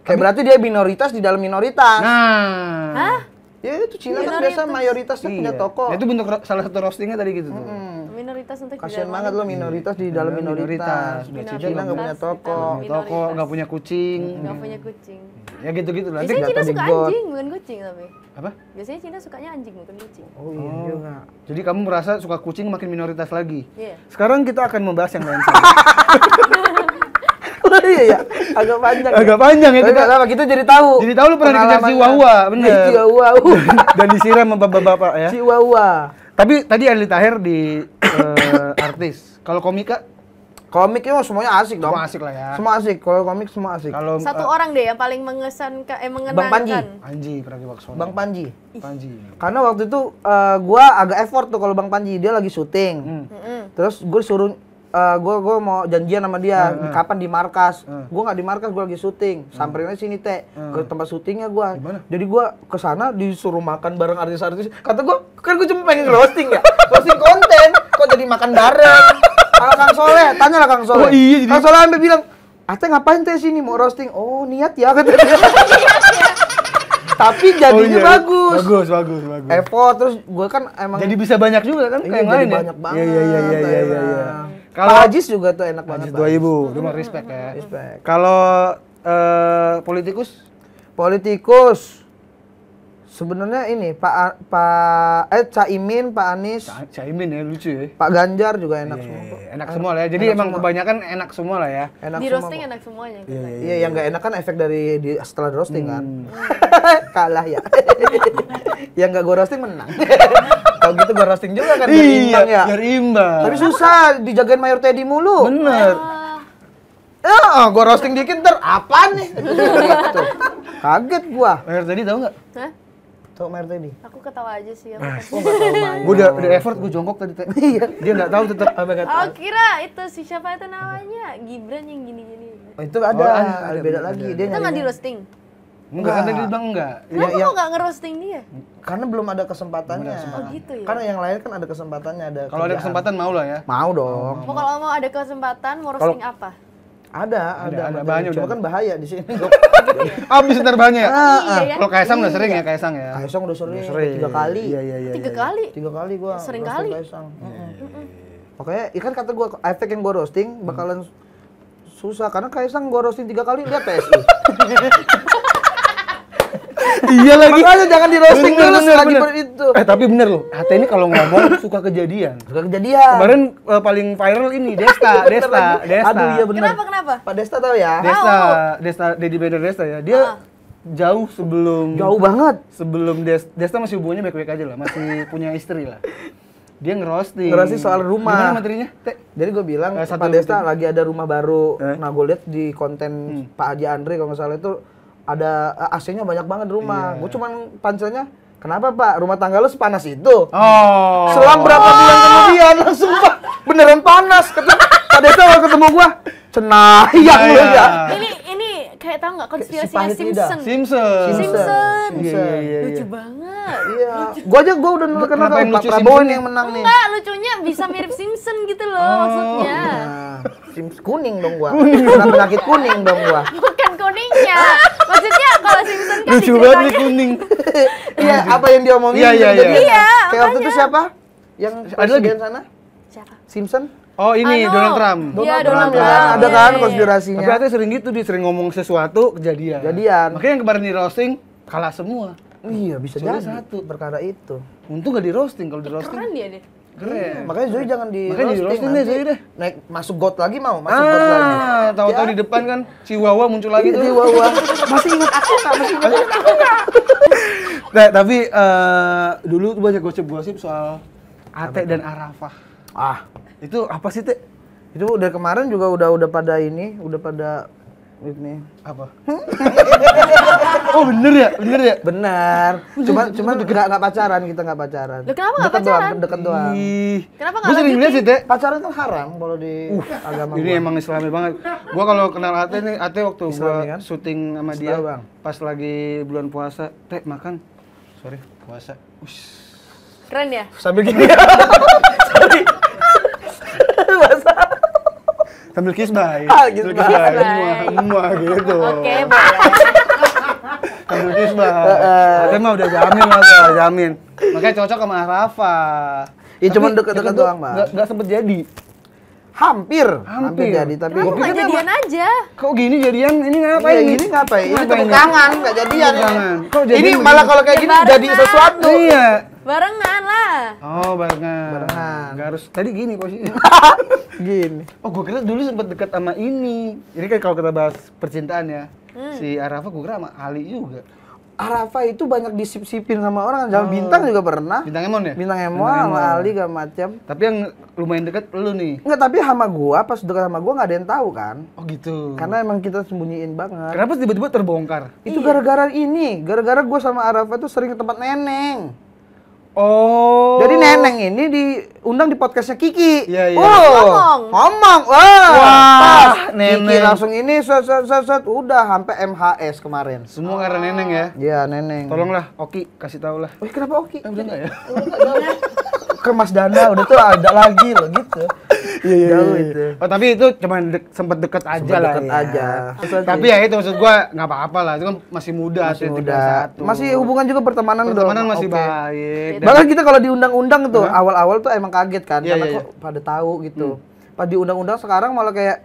Kayak berarti dia minoritas di dalam minoritas. Nah. Hah? Ya itu Cina kan biasa mayoritasnya iya. punya toko. Ya, itu bentuk salah satu roastingnya tadi gitu tuh minoritas untuk kasian banget lo minoritas di dalam iya, minoritas, minoritas. Cina nggak punya toko toko nggak punya kucing nggak punya kucing ya gitu gitu lah biasanya Cina suka anjing bukan kucing tapi apa biasanya Cina sukanya anjing bukan kucing oh iya oh. jadi kamu merasa suka kucing makin minoritas lagi iya. sekarang kita akan membahas yang lain oh, iya ya agak panjang agak ya. panjang ya tidak apa kita jadi tahu jadi tahu lu pernah dikejar si wawa benar si wawa dan disiram sama bapak-bapak ya si wawa tapi tadi yang Tahir di uh, artis. Kalau komika komiknya semuanya asik dong. Semua asik lah ya. Semua asik. Kalau komik semua asik. Kalau satu uh, orang deh yang paling mengesan mengesankan eh mengenangkan. Bang Panji. Panji Pragiwaksono. Bang Panji. Panji. Karena waktu itu uh, gua agak effort tuh kalau Bang Panji dia lagi syuting. Hmm. Terus gue suruh uh, eh, gue gue mau janjian sama dia hmm, hmm. kapan di markas hmm. gue nggak di markas gue lagi syuting Sampai hmm. samperin aja sini teh hmm. ke tempat syutingnya gue jadi gue sana disuruh makan bareng artis-artis kata gue kan gue cuma pengen roasting ya roasting konten kok jadi makan bareng kalau Kang Soleh tanya lah Kang Soleh oh, iya, jadi... Kang Soleh ambil bilang Ate ngapain teh sini mau roasting oh niat ya kata dia tapi oh, jadinya oh, iya. bagus. Bagus, bagus, bagus. Effort terus gue kan emang Jadi bisa banyak juga kan iya, kayak yang lain. Jadi ya? banyak iya, banget. Iya, iya, iya, iya, iya. iya, iya. Kalau Pak Ajis juga tuh enak banget. Ajis 2000, cuma hmm. respect ya. Respect. Kalau uh, politikus? Politikus sebenarnya ini Pak Pak eh Caimin, Pak Anies. Caimin ya lucu ya. Pak Ganjar juga enak yeah, semua. Kok. Iya, enak, semua lah ya. Jadi emang semua. kebanyakan enak semua lah ya. Enak di roasting semua, enak semuanya. Iya, yeah, yeah, yeah. yang iya. nggak enak kan efek dari di, setelah roasting kan. hmm. kan. Kalah ya. yang nggak gua roasting menang. kalau gitu gue roasting juga kan biar iya, imbang ya. Biar imbang. Tapi susah dijagain Mayor Teddy mulu. Bener. Ya, ah. gue roasting dikit ntar apa nih? Kaget gua. Mayor Teddy tau nggak? Hah? Mayor Teddy? Aku ketawa aja sih. Aku ah, gak Gue udah, udah effort, gue jongkok tadi. Iya. Dia nggak tahu tetap. Oh kira itu si siapa itu namanya? Gibran yang gini-gini. Oh, itu ada, oh, ada, ada beda, beda lagi. ada. Dia itu nggak di roasting. Enggak, kan tadi bilang enggak. Kenapa ya, ya. kok enggak ngerosting dia? Karena belum ada kesempatannya. Belum ada kesempatan. Oh gitu ya? Karena yang lain kan ada kesempatannya. ada. Kalau ada kesempatan mau lah ya? Mau dong. Oh, kalau mau ada kesempatan, mau roasting kalo, apa? Ada, ada, ada, ada bahannya Cuma kan bahaya di sini. Abis ntar banyak. Iya ya. ah, ah. Kalau Kaisang udah iya. sering ya Kaisang ya. Kaisang udah sering, sering. tiga kali. Iya, iya, iya, tiga iya, kali. Tiga kali gua. Sering kali. Kaisang. Pokoknya ikan ya kata gua efek yang gua roasting bakalan hmm. susah karena Kaisang gua roasting tiga kali lihat PSI. iya lagi. Makanya jangan di roasting bener, lagi bener. itu. Eh tapi bener loh, HT ini kalau ngomong suka kejadian. Suka kejadian. Kemarin uh, paling viral ini Desta, Desta, lagi. Desta. Aduh iya bener. Kenapa kenapa? Pak Desta tahu ya? Desta, Desta, Dedi Beda Desta ya. Dia ah. jauh sebelum jauh banget sebelum Des Desta masih hubungannya baik-baik aja lah masih punya istri lah dia ngerosting ngerosting soal rumah gimana materinya Te? jadi gue bilang eh, Pak Desta lagi ada rumah baru eh? nah gue lihat di konten hmm. Pak Haji Andre kalau nggak salah itu ada eh, AC-nya banyak banget di rumah. Yeah. Gue cuman pancelnya, kenapa pak rumah tangga lu sepanas itu? Oh. Selang berapa bulan kemudian langsung pak beneran panas. Pak Desa kalau ketemu gua, cenayang yeah, lu iya. ya. Ini ini kayak tau nggak konspirasinya si Simpson. Simpson. Simpson. Simpson. Yeah, iya, iya. Lucu banget. Iya. Gua aja gua udah nolak kenapa Pak Prabowo yang ya? menang nih. Enggak, lucunya bisa mirip Simpson gitu loh oh. maksudnya. Nah, Sims kuning dong gua. Kuning. Sakit kuning dong gua. ya. maksudnya kalau Simpson kan lucu banget nih kuning iya apa yang dia omongin iya gitu iya, kan? iya iya kayak waktu itu siapa yang ada lagi sana siapa Simpson Oh ini Donald Trump. Iya, Donald, Donald Trump. Trump. Ada kan yeah, iya, konspirasinya. Tapi sering gitu dia sering ngomong sesuatu kejadian. Kejadian. Makanya yang kemarin di roasting kalah semua. Iya bisa jadi. satu perkara itu. Untung gak di roasting kalau di roasting. Keren dia deh. Keren. Iya, makanya Zoe jangan di makanya roasting, di roasting deh Zoe deh. Naik masuk got lagi mau, masuk ah, got lagi. tahu-tahu ya. di depan kan si Wawa muncul lagi iya, tuh. Si Wawa. Masih ingat aku enggak? Masih ingat aku enggak? nah, tapi uh, dulu tuh banyak gosip-gosip soal Ate dan Arafah. Ah, itu apa sih, Teh? Itu udah kemarin juga udah udah pada ini, udah pada ini apa? Hmm? Oh bener ya, bener ya. Bener. Cuma, cuman nggak nggak pacaran kita nggak pacaran. Loh, kenapa nggak pacaran? Doang, deket doang. Kenapa nggak? Gue sering lihat sih teh. Pacaran kan haram kalau di uh, agama. Ini emang Islami ya banget. Gue kalau kenal Ate nih, Ate waktu gue kan? syuting sama dia, bang. pas lagi bulan puasa, teh makan. Sorry, puasa. Ush. Keren ya. Sambil gini. Sorry. Basah sambil kiss bye. Ah, kiss bye. Semua, semua gitu. Oke, okay, bye tembus bang ada mah udah jamin udah jamin makanya cocok sama Rafa ya cuma deket-deket doang bang gak, enggak sempet jadi Hampir, hampir, hampir jadi tapi gue pikir jadian aja. Kok gini jadian? Ini ngapain? Iya, ini ngapain? Ini tepuk tangan, jadian. Ini, kok jadian ini malah kalau kayak ya, gini jadi sesuatu. Iya, Barengan lah. Oh, barengan. Barengan. Gak harus. Tadi gini posisinya. gini. Oh, gue kira dulu sempat dekat sama ini. Ini kan kalau kita bahas percintaan ya. Hmm. Si Arafa gue kira sama Ali juga. Arafa itu banyak disip sama orang. Jalan oh. bintang juga pernah. Bintang Emon ya? Bintang Emon, bintang Emon. sama Ali gak macam. Tapi yang lumayan dekat lu nih. Enggak, tapi sama gua pas dekat sama gua nggak ada yang tahu kan. Oh gitu. Karena emang kita sembunyiin banget. Kenapa tiba-tiba terbongkar? Itu gara-gara ini, gara-gara gua sama Arafa tuh sering ke tempat neneng. Oh. Jadi Neneng ini diundang di podcastnya Kiki. Iya, iya. Oh, ngomong. Ngomong. Wah. Wah, Neneng. Kiki langsung ini set set set, set. udah sampai MHS kemarin. Semua oh. Neneng ya. Iya, Neneng. Tolonglah Oki kasih tau lah. Wih, kenapa Oki? Eh, udah enggak ya? ke Mas Dana udah tuh ada lagi loh gitu iya iya, iya itu iya. oh tapi itu cuma de sempet deket aja sempet lah deket ya. aja Maksudnya tapi ya itu maksud gue nggak apa-apa lah itu kan masih muda masih muda masih hubungan juga pertemanan pertemanan masih okay. baik bahkan kita kalau diundang-undang tuh awal-awal tuh emang kaget kan iya, karena kok pada tahu gitu hmm. pada diundang-undang sekarang malah kayak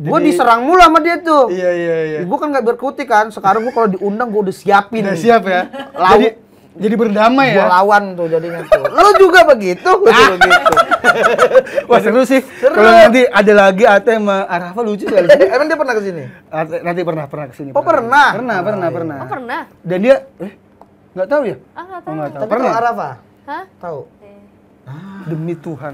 gue diserang mulu sama dia tuh. Iya iya iya. Gue kan nggak berkutik kan. Sekarang gue kalau diundang gue udah siapin. Udah siap ya. Lalu, jadi berdamai ya. lawan tuh jadinya tuh. Lo juga begitu, gue juga begitu. Wah seru sih. Kalau nanti ada lagi Ate sama Arafa lucu sekali. Emang dia pernah kesini? sini? Nanti pernah pernah kesini. Oh, pernah. Pernah, pernah, oh, iya. pernah. Oh, pernah. Dan dia eh nggak tahu ya? Ah, nggak oh, tahu. Oh, tahu. Tapi pernah. Arafa? Hah? Tahu. Eh. Demi Tuhan.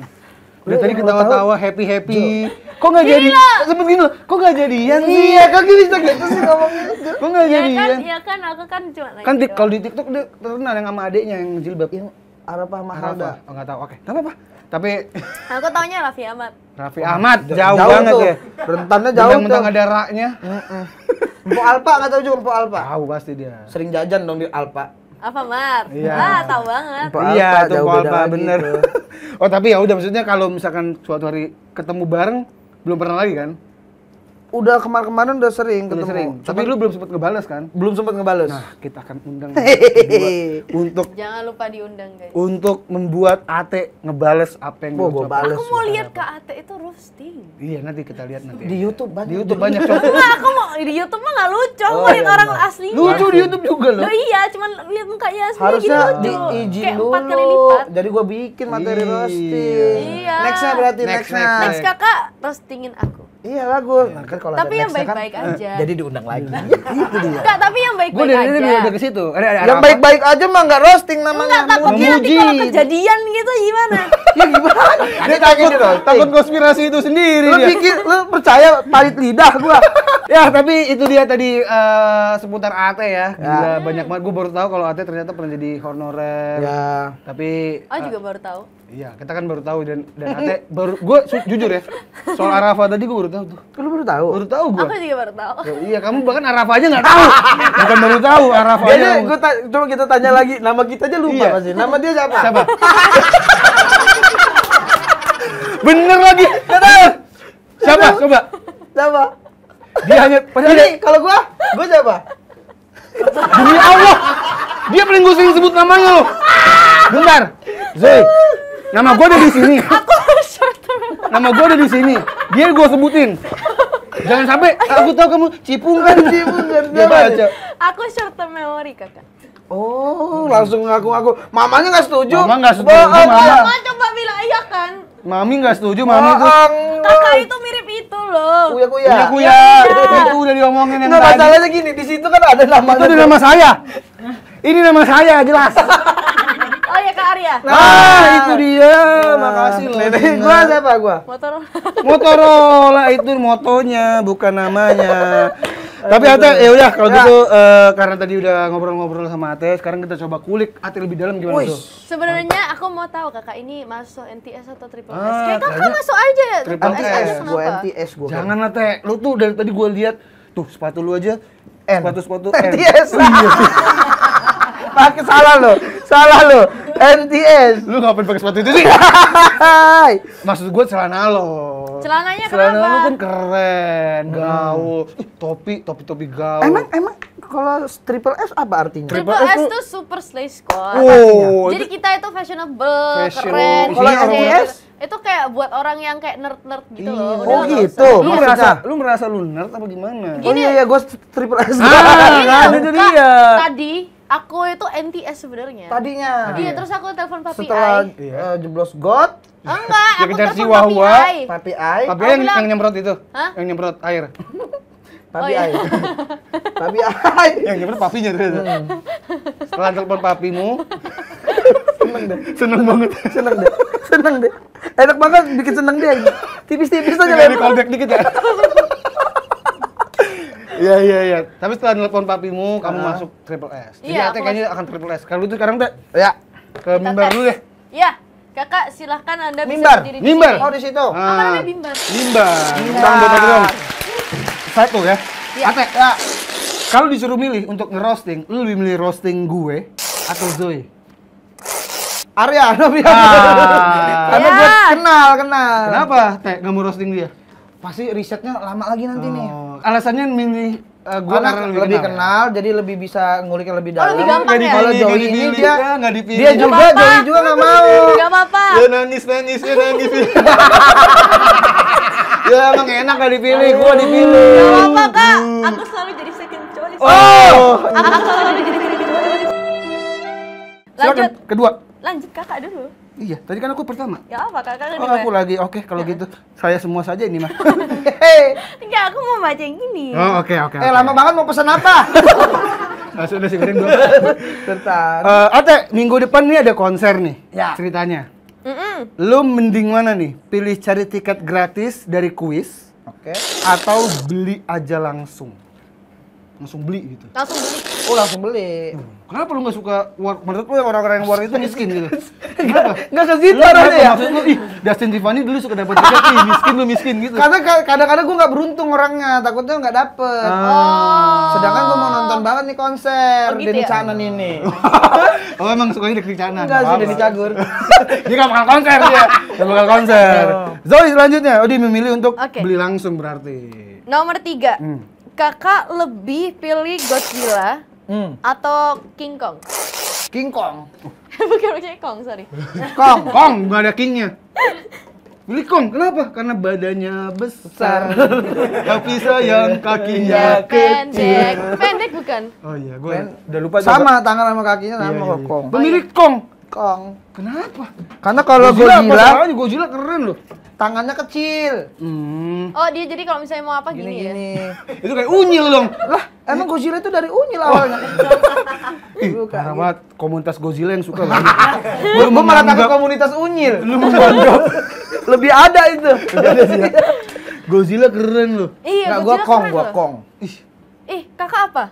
Udah tadi ketawa-tawa, happy-happy. Kok nggak jadi? Iya. Sempet gini loh, kok nggak jadi, iya. sih? Iya, kok gini bisa gitu sih jadi, Kok nggak iya jadian? Kan, iya kan, aku kan cuma Kan di, kalau di TikTok dia terkenal yang sama adeknya yang jilbab. Yang Arafah Maharda. Oh, nggak tahu. Oke, apa-apa. Tapi aku taunya Raffi Ahmad. Raffi Ahmad jauh, banget ya. Rentannya jauh. tuh, mentang ada raknya. Heeh. Alpa nggak tahu juga Mpo Alpa. Tahu pasti dia. Sering jajan dong di Alpa. Alfamart. Iya. Ah, tahu banget. iya, Alfa, itu Alfa bener. Gitu. oh, tapi ya udah maksudnya kalau misalkan suatu hari ketemu bareng belum pernah lagi kan? udah kemarin-kemarin udah sering udah ketemu. Sering. Tapi lu belum sempat ngebales kan? Belum sempat ngebales. Nah, kita akan undang untuk Jangan lupa diundang guys. Untuk membuat Ate ngebales apa yang gua gue bales. Aku mau lihat kak Ate itu roasting. Iya, nanti kita lihat nanti. Di YouTube banyak. Di YouTube banyak. Enggak, aku mau di YouTube mah enggak lucu. Oh, mau lihat iya, orang asli. Lucu di YouTube juga loh. iya, cuman lihat mukanya asli gitu Harusnya di IG dulu. Jadi gua bikin materi iya. roasting. Iya. Nextnya berarti next-nya. Next kakak roastingin aku. Iya lagu, iya. Nah, kan kalau tapi yang kan, baik-baik kan, aja. Jadi diundang lagi. Iya, itu dia. Enggak, tapi yang baik-baik aja. Gue udah ke situ. Ada, ada yang baik-baik aja mah enggak roasting namanya. Enggak takutnya nanti kalau kejadian gitu gimana? ya gimana? Dia takut, takut konspirasi itu sendiri. Lu pikir, lu percaya parit lidah gua. ya tapi itu dia tadi uh, seputar AT ya. Gila, banyak banget. Gue baru tahu kalau AT ternyata pernah jadi honorer. Ya. Tapi. Oh juga eh, baru tahu. Iya, kita kan baru tahu dan dan Ate baru gue jujur ya. Soal Arafa tadi gue baru tahu tuh. Lu baru tahu? Baru tahu gue. Aku juga baru tahu. Ya, iya, kamu bahkan Arafa aja nggak tahu. Bukan baru tahu Arafa aja. Jadi gue coba kita tanya lagi nama kita aja lupa iya. pasti. Nama dia siapa? Siapa? Bener lagi. Tahu. Siapa? Coba. Siapa? Dia hanya Jadi kalau gue, gue siapa? Demi Allah. Dia paling gue sering sebut namanya loh. Bentar. Zoe, Nama gue ada di sini. Aku short Nama gue ada di sini. Dia gue sebutin. Jangan sampai aku tahu kamu cipung kan cipung kan dia baca. Aku short term memory kakak. Oh, langsung ngaku aku. Mamanya nggak setuju. Mama nggak setuju. Mama. Mama coba bilang iya kan. Mami nggak setuju, mami tuh. Kakak itu mirip itu loh. Iya, kuya kuya. Kuya kuya. Ya, itu udah diomongin yang tadi. masalahnya gini, di situ kan ada nama. Itu ada gitu. nama saya. Ini nama saya jelas. Arya. Nah, nah, itu dia. Makasih loh. Gua siapa gua? Motorola. Motorola itu motonya, bukan namanya. Tapi Ate, ya udah kalau ya. gitu eh, karena tadi udah ngobrol-ngobrol sama Ate, sekarang kita coba kulik Ate lebih dalam gimana tuh? Sebenarnya aku mau tahu kakak ini masuk NTS atau Triple S. Ah, Kayak masuk aja ya, Triple S, S aja kenapa? Gua NTS gua. Jangan Ate, lu tuh dari tadi gua lihat tuh sepatu lu aja N. Sepatu-sepatu NTS. Pakai iya. salah lo. Salah lo. MTS. Lu ngapain pakai sepatu itu sih? Maksud gue celana lo. Celananya celana kenapa? Celana lu kan keren, hmm. gaul, topi, topi-topi gaul. Emang emang kalau triple S apa artinya? Triple, S, S tuh super slay squad. Oh, Jadi kita itu fashionable, Fashion. keren. Kalau iya, MTS? Itu kayak buat orang yang kayak nerd-nerd gitu iya. loh. Udah oh gitu. Lu iya. merasa lu merasa lu nerd apa gimana? Gini, oh iya, iya gue triple S. Ah, nah, itu dia. Tadi aku itu NTS sebenarnya. Tadinya. Iya, terus aku telepon Papi Setelah I. uh, eh, jeblos got. Enggak, aku telepon Papi I. Papi Ai. Papi yang, yang nyemprot itu. Hah? Yang nyemprot air. Papi oh, iya. papi Ai. Yang nyemprot papinya itu. Hmm. Setelah telepon papimu. seneng deh. Seneng banget. Seneng deh. Seneng deh. Enak banget bikin seneng deh. Tipis-tipis aja. Ini callback dikit ya Iya iya iya. Tapi setelah telepon papimu, kamu uh masuk triple S. Jadi iya, Ate kayaknya akan triple S. Kalau itu sekarang deh, ya ke Kita mimbar dulu deh. Iya. Kakak silahkan Anda mimbar. bisa berdiri di sini. Oh di situ. Ah. Apa namanya mimbar? Mimbar. Mimbar. Mimbar. Satu ya. Iya. Ate, ya. Kalau disuruh milih untuk ngerosting, lu lebih milih roasting gue atau Zoe? Arya, Arya. Ah. Karena ya. gue kenal, kenal. Kenapa Teh nggak mau roasting dia? pasti risetnya lama lagi nanti oh. nih. Alasannya milih uh, eh, gue karena lebih, lebih kenal, ya? kenal ya? jadi lebih bisa ngulik oh, lebih dalam. Oh, lebih gampang ya? Kalau Joey ini dia nggak dipilih. Dia juga gak Joey juga nggak mau. Nggak apa-apa. Ya nangis nangis ya nangis. ya emang enak gak dipilih, gue dipilih. Gak apa-apa kak, aku selalu jadi second choice. Oh! Oh, aku selalu jadi second choice. Lanjut. Kedua. Lanjut kakak dulu. Iya, tadi kan aku pertama. Ya apa kakak? Oh, aku lagi. Oke, kalau ya. gitu saya semua saja ini mah. Hei. Enggak, aku mau baca yang ini. Oh, oke oke. eh, lama banget mau pesan apa? Masuk sudah sih goreng dua. Tertarik. Uh, eh, Ate, minggu depan nih ada konser nih. Ya. Ceritanya. Mm Lu mending mana nih? Pilih cari tiket gratis dari kuis, oke, atau beli aja langsung. Langsung beli gitu. Langsung beli. Oh, langsung beli. Kenapa lu gak suka war? Menurut lu ya orang-orang yang war itu miskin gitu? Gak, Gak ke situ arahnya ya? Maksud lu, Dustin Tiffany dulu suka dapet tiket, ih miskin lu miskin gitu. Karena kadang-kadang gue gak beruntung orangnya, takutnya gak dapet. Ah. Oh. Sedangkan gue mau nonton banget nih konser oh, gitu Denny ya? Canan ini. oh emang sukanya Denny Canan? Enggak sih, Denny Cagur. dia gak bakal konser dia, gak bakal konser. Oh. Zoe selanjutnya, Odi oh, memilih untuk okay. beli langsung berarti. Nomor tiga, hmm. kakak lebih pilih Godzilla Hmm. Atau King Kong? King Kong. Bukan King Kong, sorry. Kong, Kong, nggak ada Kingnya. Beli Kong, kenapa? Karena badannya besar, tapi sayang kakinya ya, kecil. Pendek pendek bukan? Oh iya, gue udah lupa. Sama juga. tangan sama kakinya sama iya, iya, iya, Kong. Oh, iya. Pemilik Kong Kong. Kenapa? Karena kalau Godzilla, Godzilla, Godzilla, Godzilla keren loh. Tangannya kecil. Hmm. Oh, dia jadi kalau misalnya mau apa gini, gini, ya? gini. itu kayak unyil dong. lah, emang Godzilla itu dari unyil awalnya. Ih, parah banget komunitas Godzilla yang suka banget. Gue malah takut komunitas unyil. Lu menganggap. Lebih ada itu. Ya. Godzilla keren loh. Iya, Godzilla gua kong, keren gua kong. Ih. Ih, kakak apa?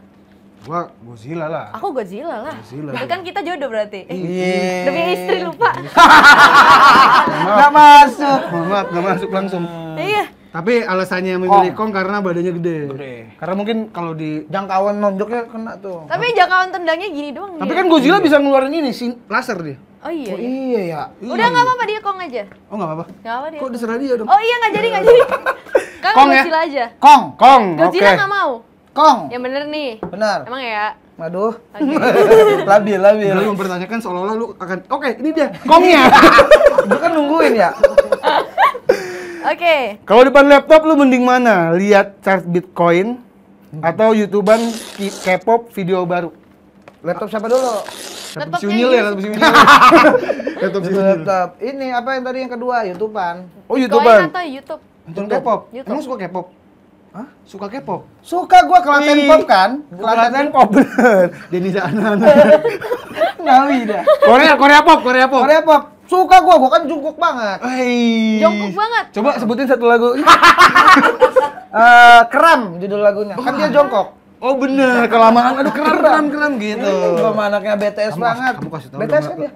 Gua Godzilla lah. Aku Godzilla lah. Godzilla. kan kita jodoh berarti. Iya. Demi istri lupa. Enggak iya. masuk. Maaf, enggak masuk langsung. Iya. Tapi alasannya memilih kong. kong karena badannya gede. Gede. Karena mungkin kalau di jangkauan nonjoknya kena tuh. Tapi jangkauan tendangnya gini doang. Tapi dia. kan Godzilla iya. bisa ngeluarin ini sin laser dia. Oh iya. Oh, iya, iya ya. Udah nggak apa-apa dia kong aja. Oh nggak apa-apa. Nggak apa dia. Kok diserah dia dong. Oh iya nggak jadi nggak jadi. Kan kong Godzilla ya? aja. Kong, kong. Godzilla nggak okay. mau. Kong. Yang bener nih. Benar. Emang ya? Aduh. Okay. labil, labil. Lu mempertanyakan seolah-olah lu akan, oke okay, ini dia, Kongnya. Gue kan nungguin ya. Oke. Okay. Kalau depan laptop lu mending mana? Lihat chart Bitcoin atau YouTuber K-pop video baru? Laptop siapa dulu? Laptop Sunil ya, laptop Sunil. laptop Sunil. Laptop. Ini apa yang tadi yang kedua? youtuber? Oh, YouTuber. atau YouTube? Untuk K-pop. Emang suka K-pop? Hah? Suka K-pop? Suka gua Klaten Pop kan? Klaten, Pop. Bener. Denisa Anana. Ngawi dah. Korea Korea Pop, Korea Pop. Korea Pop. Suka gua, gua kan jongkok banget. Hei. Jungkok banget. Coba sebutin satu lagu. uh, keram judul lagunya. Kan dia oh. jongkok. Oh bener, kelamaan. Aduh keren, keren, keram gitu. Gua anaknya BTS kamu, banget. Kamu kasih tahu BTS kan ya?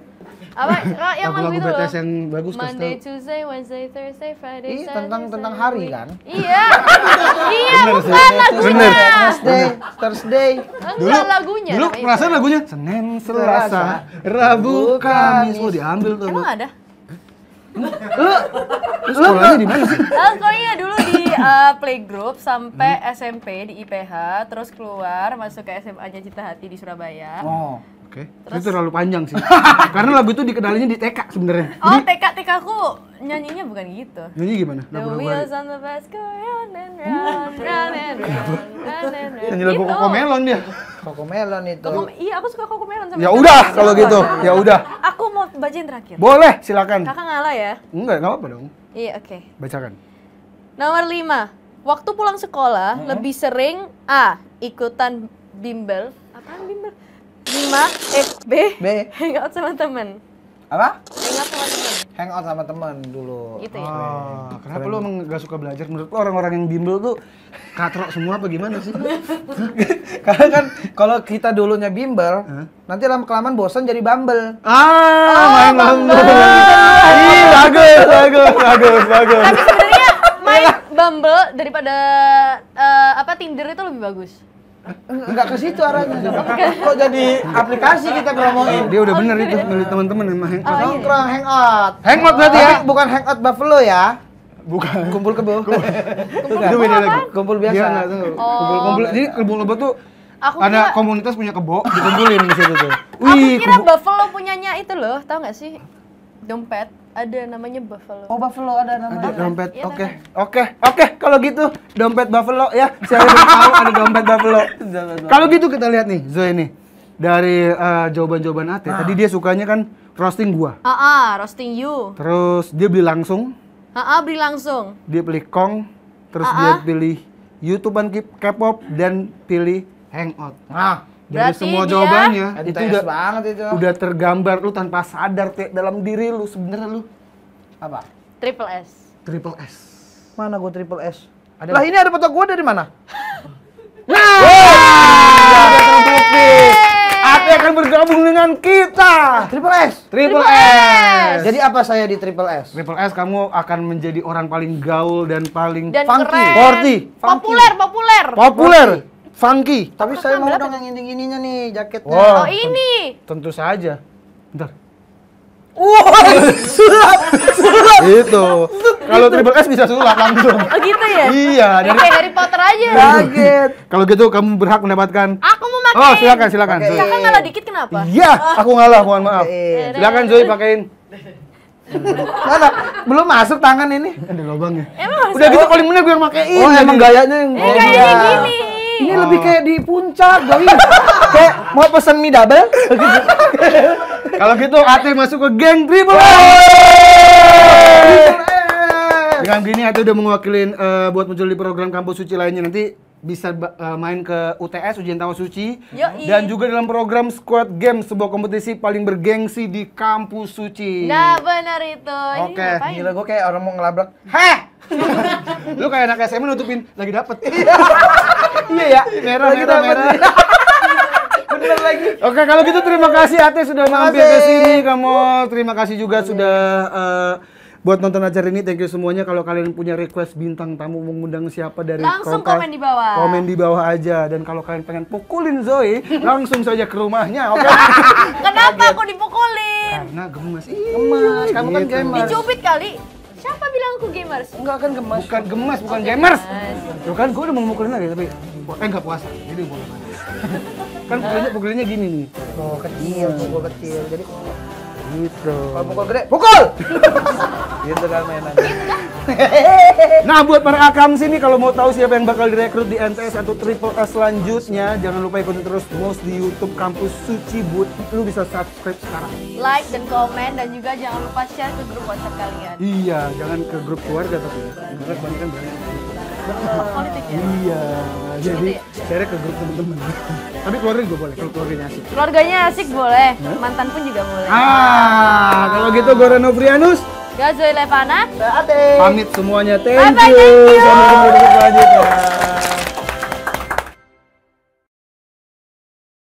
apa yang lagu, lagu gitu BTS yang bagus Monday, Tuesday, Wednesday, Thursday, Friday, Iya, tentang tentang hari kan? Iya. iya, bukan lagunya. Bener. Wednesday, Thursday. Enggak lagunya. Dulu perasaan lagunya Senin, Selasa, Rabu, Kamis. Oh, diambil tuh. Emang ada? lu lu sekolahnya di mana sih? sekolahnya eh, dulu di uh, playgroup sampai hmm. SMP di IPH, terus keluar masuk ke SMA-nya Cita Hati di Surabaya. Oh. Oke. Okay. itu terlalu panjang sih. Karena lagu itu dikenalinya di TK sebenarnya. Oh, TK TK aku nyanyinya bukan gitu. Nyanyi gimana? The wheels on the bus go round and round, round and round, round and round. Nyanyi lagu Koko gitu. Melon dia. Koko Melon itu. Koko, iya, aku suka Koko Melon sama. Ya udah kalau gitu. Ya udah. Aku mau bacain terakhir. Boleh, silakan. Kakak ngalah ya? Enggak, enggak apa-apa dong. Iya, oke. Okay. Bacakan. Nomor 5. Waktu pulang sekolah -hmm. lebih sering A. ikutan bimbel. Apaan bimbel? lima eh B B hangout sama teman, apa hangout sama temen hangout sama teman dulu gitu ya oh, kenapa Keren. lu emang gak suka belajar menurut lu orang-orang yang bimbel tuh katrok semua apa gimana sih karena kan kalau kita dulunya bimbel huh? nanti lama kelamaan bosan jadi bumble ah oh, main bumble, bumble. Ih, bagus bagus bagus bagus tapi sebenarnya main bumble daripada uh, apa tinder itu lebih bagus Enggak ke situ arahnya. Kok jadi aplikasi kita promoin? Dia udah bener itu milik teman-teman yang hang oh, iya. nongkrong, out. hangout. Hangout berarti ya? Bukan hangout Buffalo ya. Bukan. Kumpul kebo. kumpul, kumpul, kumpul biasa. Iya, oh. Kumpul-kumpul. Jadi kebo kebo tuh Aku ada komunitas punya kebo dikumpulin di situ tuh. Aku kira Buffalo punyanya itu loh, tau gak sih? Dompet. Ada namanya Buffalo. Oh, Buffalo ada namanya. Ada dompet. Iya, oke. Oke. Oke, Kalau gitu dompet Buffalo ya. Saya udah tahu ada dompet Buffalo. Kalau gitu kita lihat nih Zoe nih. Dari uh, jawaban-jawaban Ate, ah. tadi dia sukanya kan roasting gua. Ah, ah, roasting you. Terus dia beli langsung. Ah, ah, beli langsung. Dia beli Kong, terus ah, dia ah. pilih YouTubean K-pop dan pilih Hangout. ah dari Berarti semua dia ya, jawabannya itu udah banget itu udah tergambar lu tanpa sadar te, dalam diri lu sebenarnya lu apa triple S triple S mana gua triple S ada lah ini ada foto gua dari mana nah Ate akan bergabung dengan kita. Triple S. Triple, triple S. S. Jadi apa saya di Triple S? Triple S kamu akan menjadi orang paling gaul dan paling dan funky, keren. Porty, funky. populer, populer. Populer funky. Tapi saya mau dong yang gini ininya nih jaketnya. Wow. Oh, ini. Tentu saja. Bentar. Wow, sulap, Itu. Kalau triple gitu. S bisa sulap langsung. Oh gitu ya? Iya. Dari... Kayak Harry Potter aja. Kaget. Kalau gitu kamu berhak mendapatkan. Aku mau pakai. Oh silakan silakan. Pakein. Kakak ngalah dikit kenapa? Iya, aku ngalah. Mohon maaf. Okay. Silakan Zoe pakaiin. Mana? Belum masuk tangan ini. Ada lubangnya. Emang Udah gitu paling gue yang pakein. Oh, emang gayanya yang. Eh, gayanya gini. Ini uh. lebih kayak di puncak, Doi. kayak mau pesen mie double. Kalau gitu Ate masuk ke geng triple. Dengan gini Ate udah mewakilin uh, buat muncul di program kampus suci lainnya nanti bisa uh, main ke UTS ujian tawa suci Yoi. dan iya. juga dalam program Squad Game sebuah kompetisi paling bergengsi di kampus suci. Nah benar itu. Oke, okay. gila gue kayak orang mau ngelabrak. Heh, lu kayak anak SMA nutupin lagi dapet. iya ya, merah lagi merah merah. lagi. Oke kalau gitu terima kasih Ate sudah mampir ke sini kamu. Terima kasih juga sudah. Uh, buat nonton acara ini. Thank you semuanya. Kalau kalian punya request bintang tamu mengundang siapa dari langsung Kompas, komen di bawah. Komen di bawah aja. Dan kalau kalian pengen pukulin Zoe, langsung saja ke rumahnya. Oke. Okay? Kenapa Kaget. aku dipukulin? Karena gemes. Gemes. Kamu kan gitu. kan gemes. Dicubit kali. Siapa bilang aku gamers? Enggak kan gemes. Bukan gemes, bukan okay, oh, gamers. Tuh kan gue udah mau mukulin lagi tapi eh enggak puasa. Jadi boleh. kan pukulnya pukulinnya gini nih. Oh, kecil, pukul kecil. Jadi Gitu. Kalau pukul gede, pukul! gitu kan mainannya. nah, buat para akam sini kalau mau tahu siapa yang bakal direkrut di NTS atau Triple S selanjutnya, jangan lupa ikutin terus most di YouTube Kampus Suci buat Lu bisa subscribe sekarang. Like dan komen dan juga jangan lupa share ke grup WhatsApp kalian. Iya, jangan ke grup keluarga tapi. karena kebanyakan. banyak politik ya iya jadi saya ke grup temen-temen tapi keluarga gue boleh kalau keluarganya asik keluarganya asik boleh mantan pun juga boleh ah kalau gitu gue Reno Prianus Gazoy Levana Ate pamit semuanya thank you sampai jumpa. di selanjutnya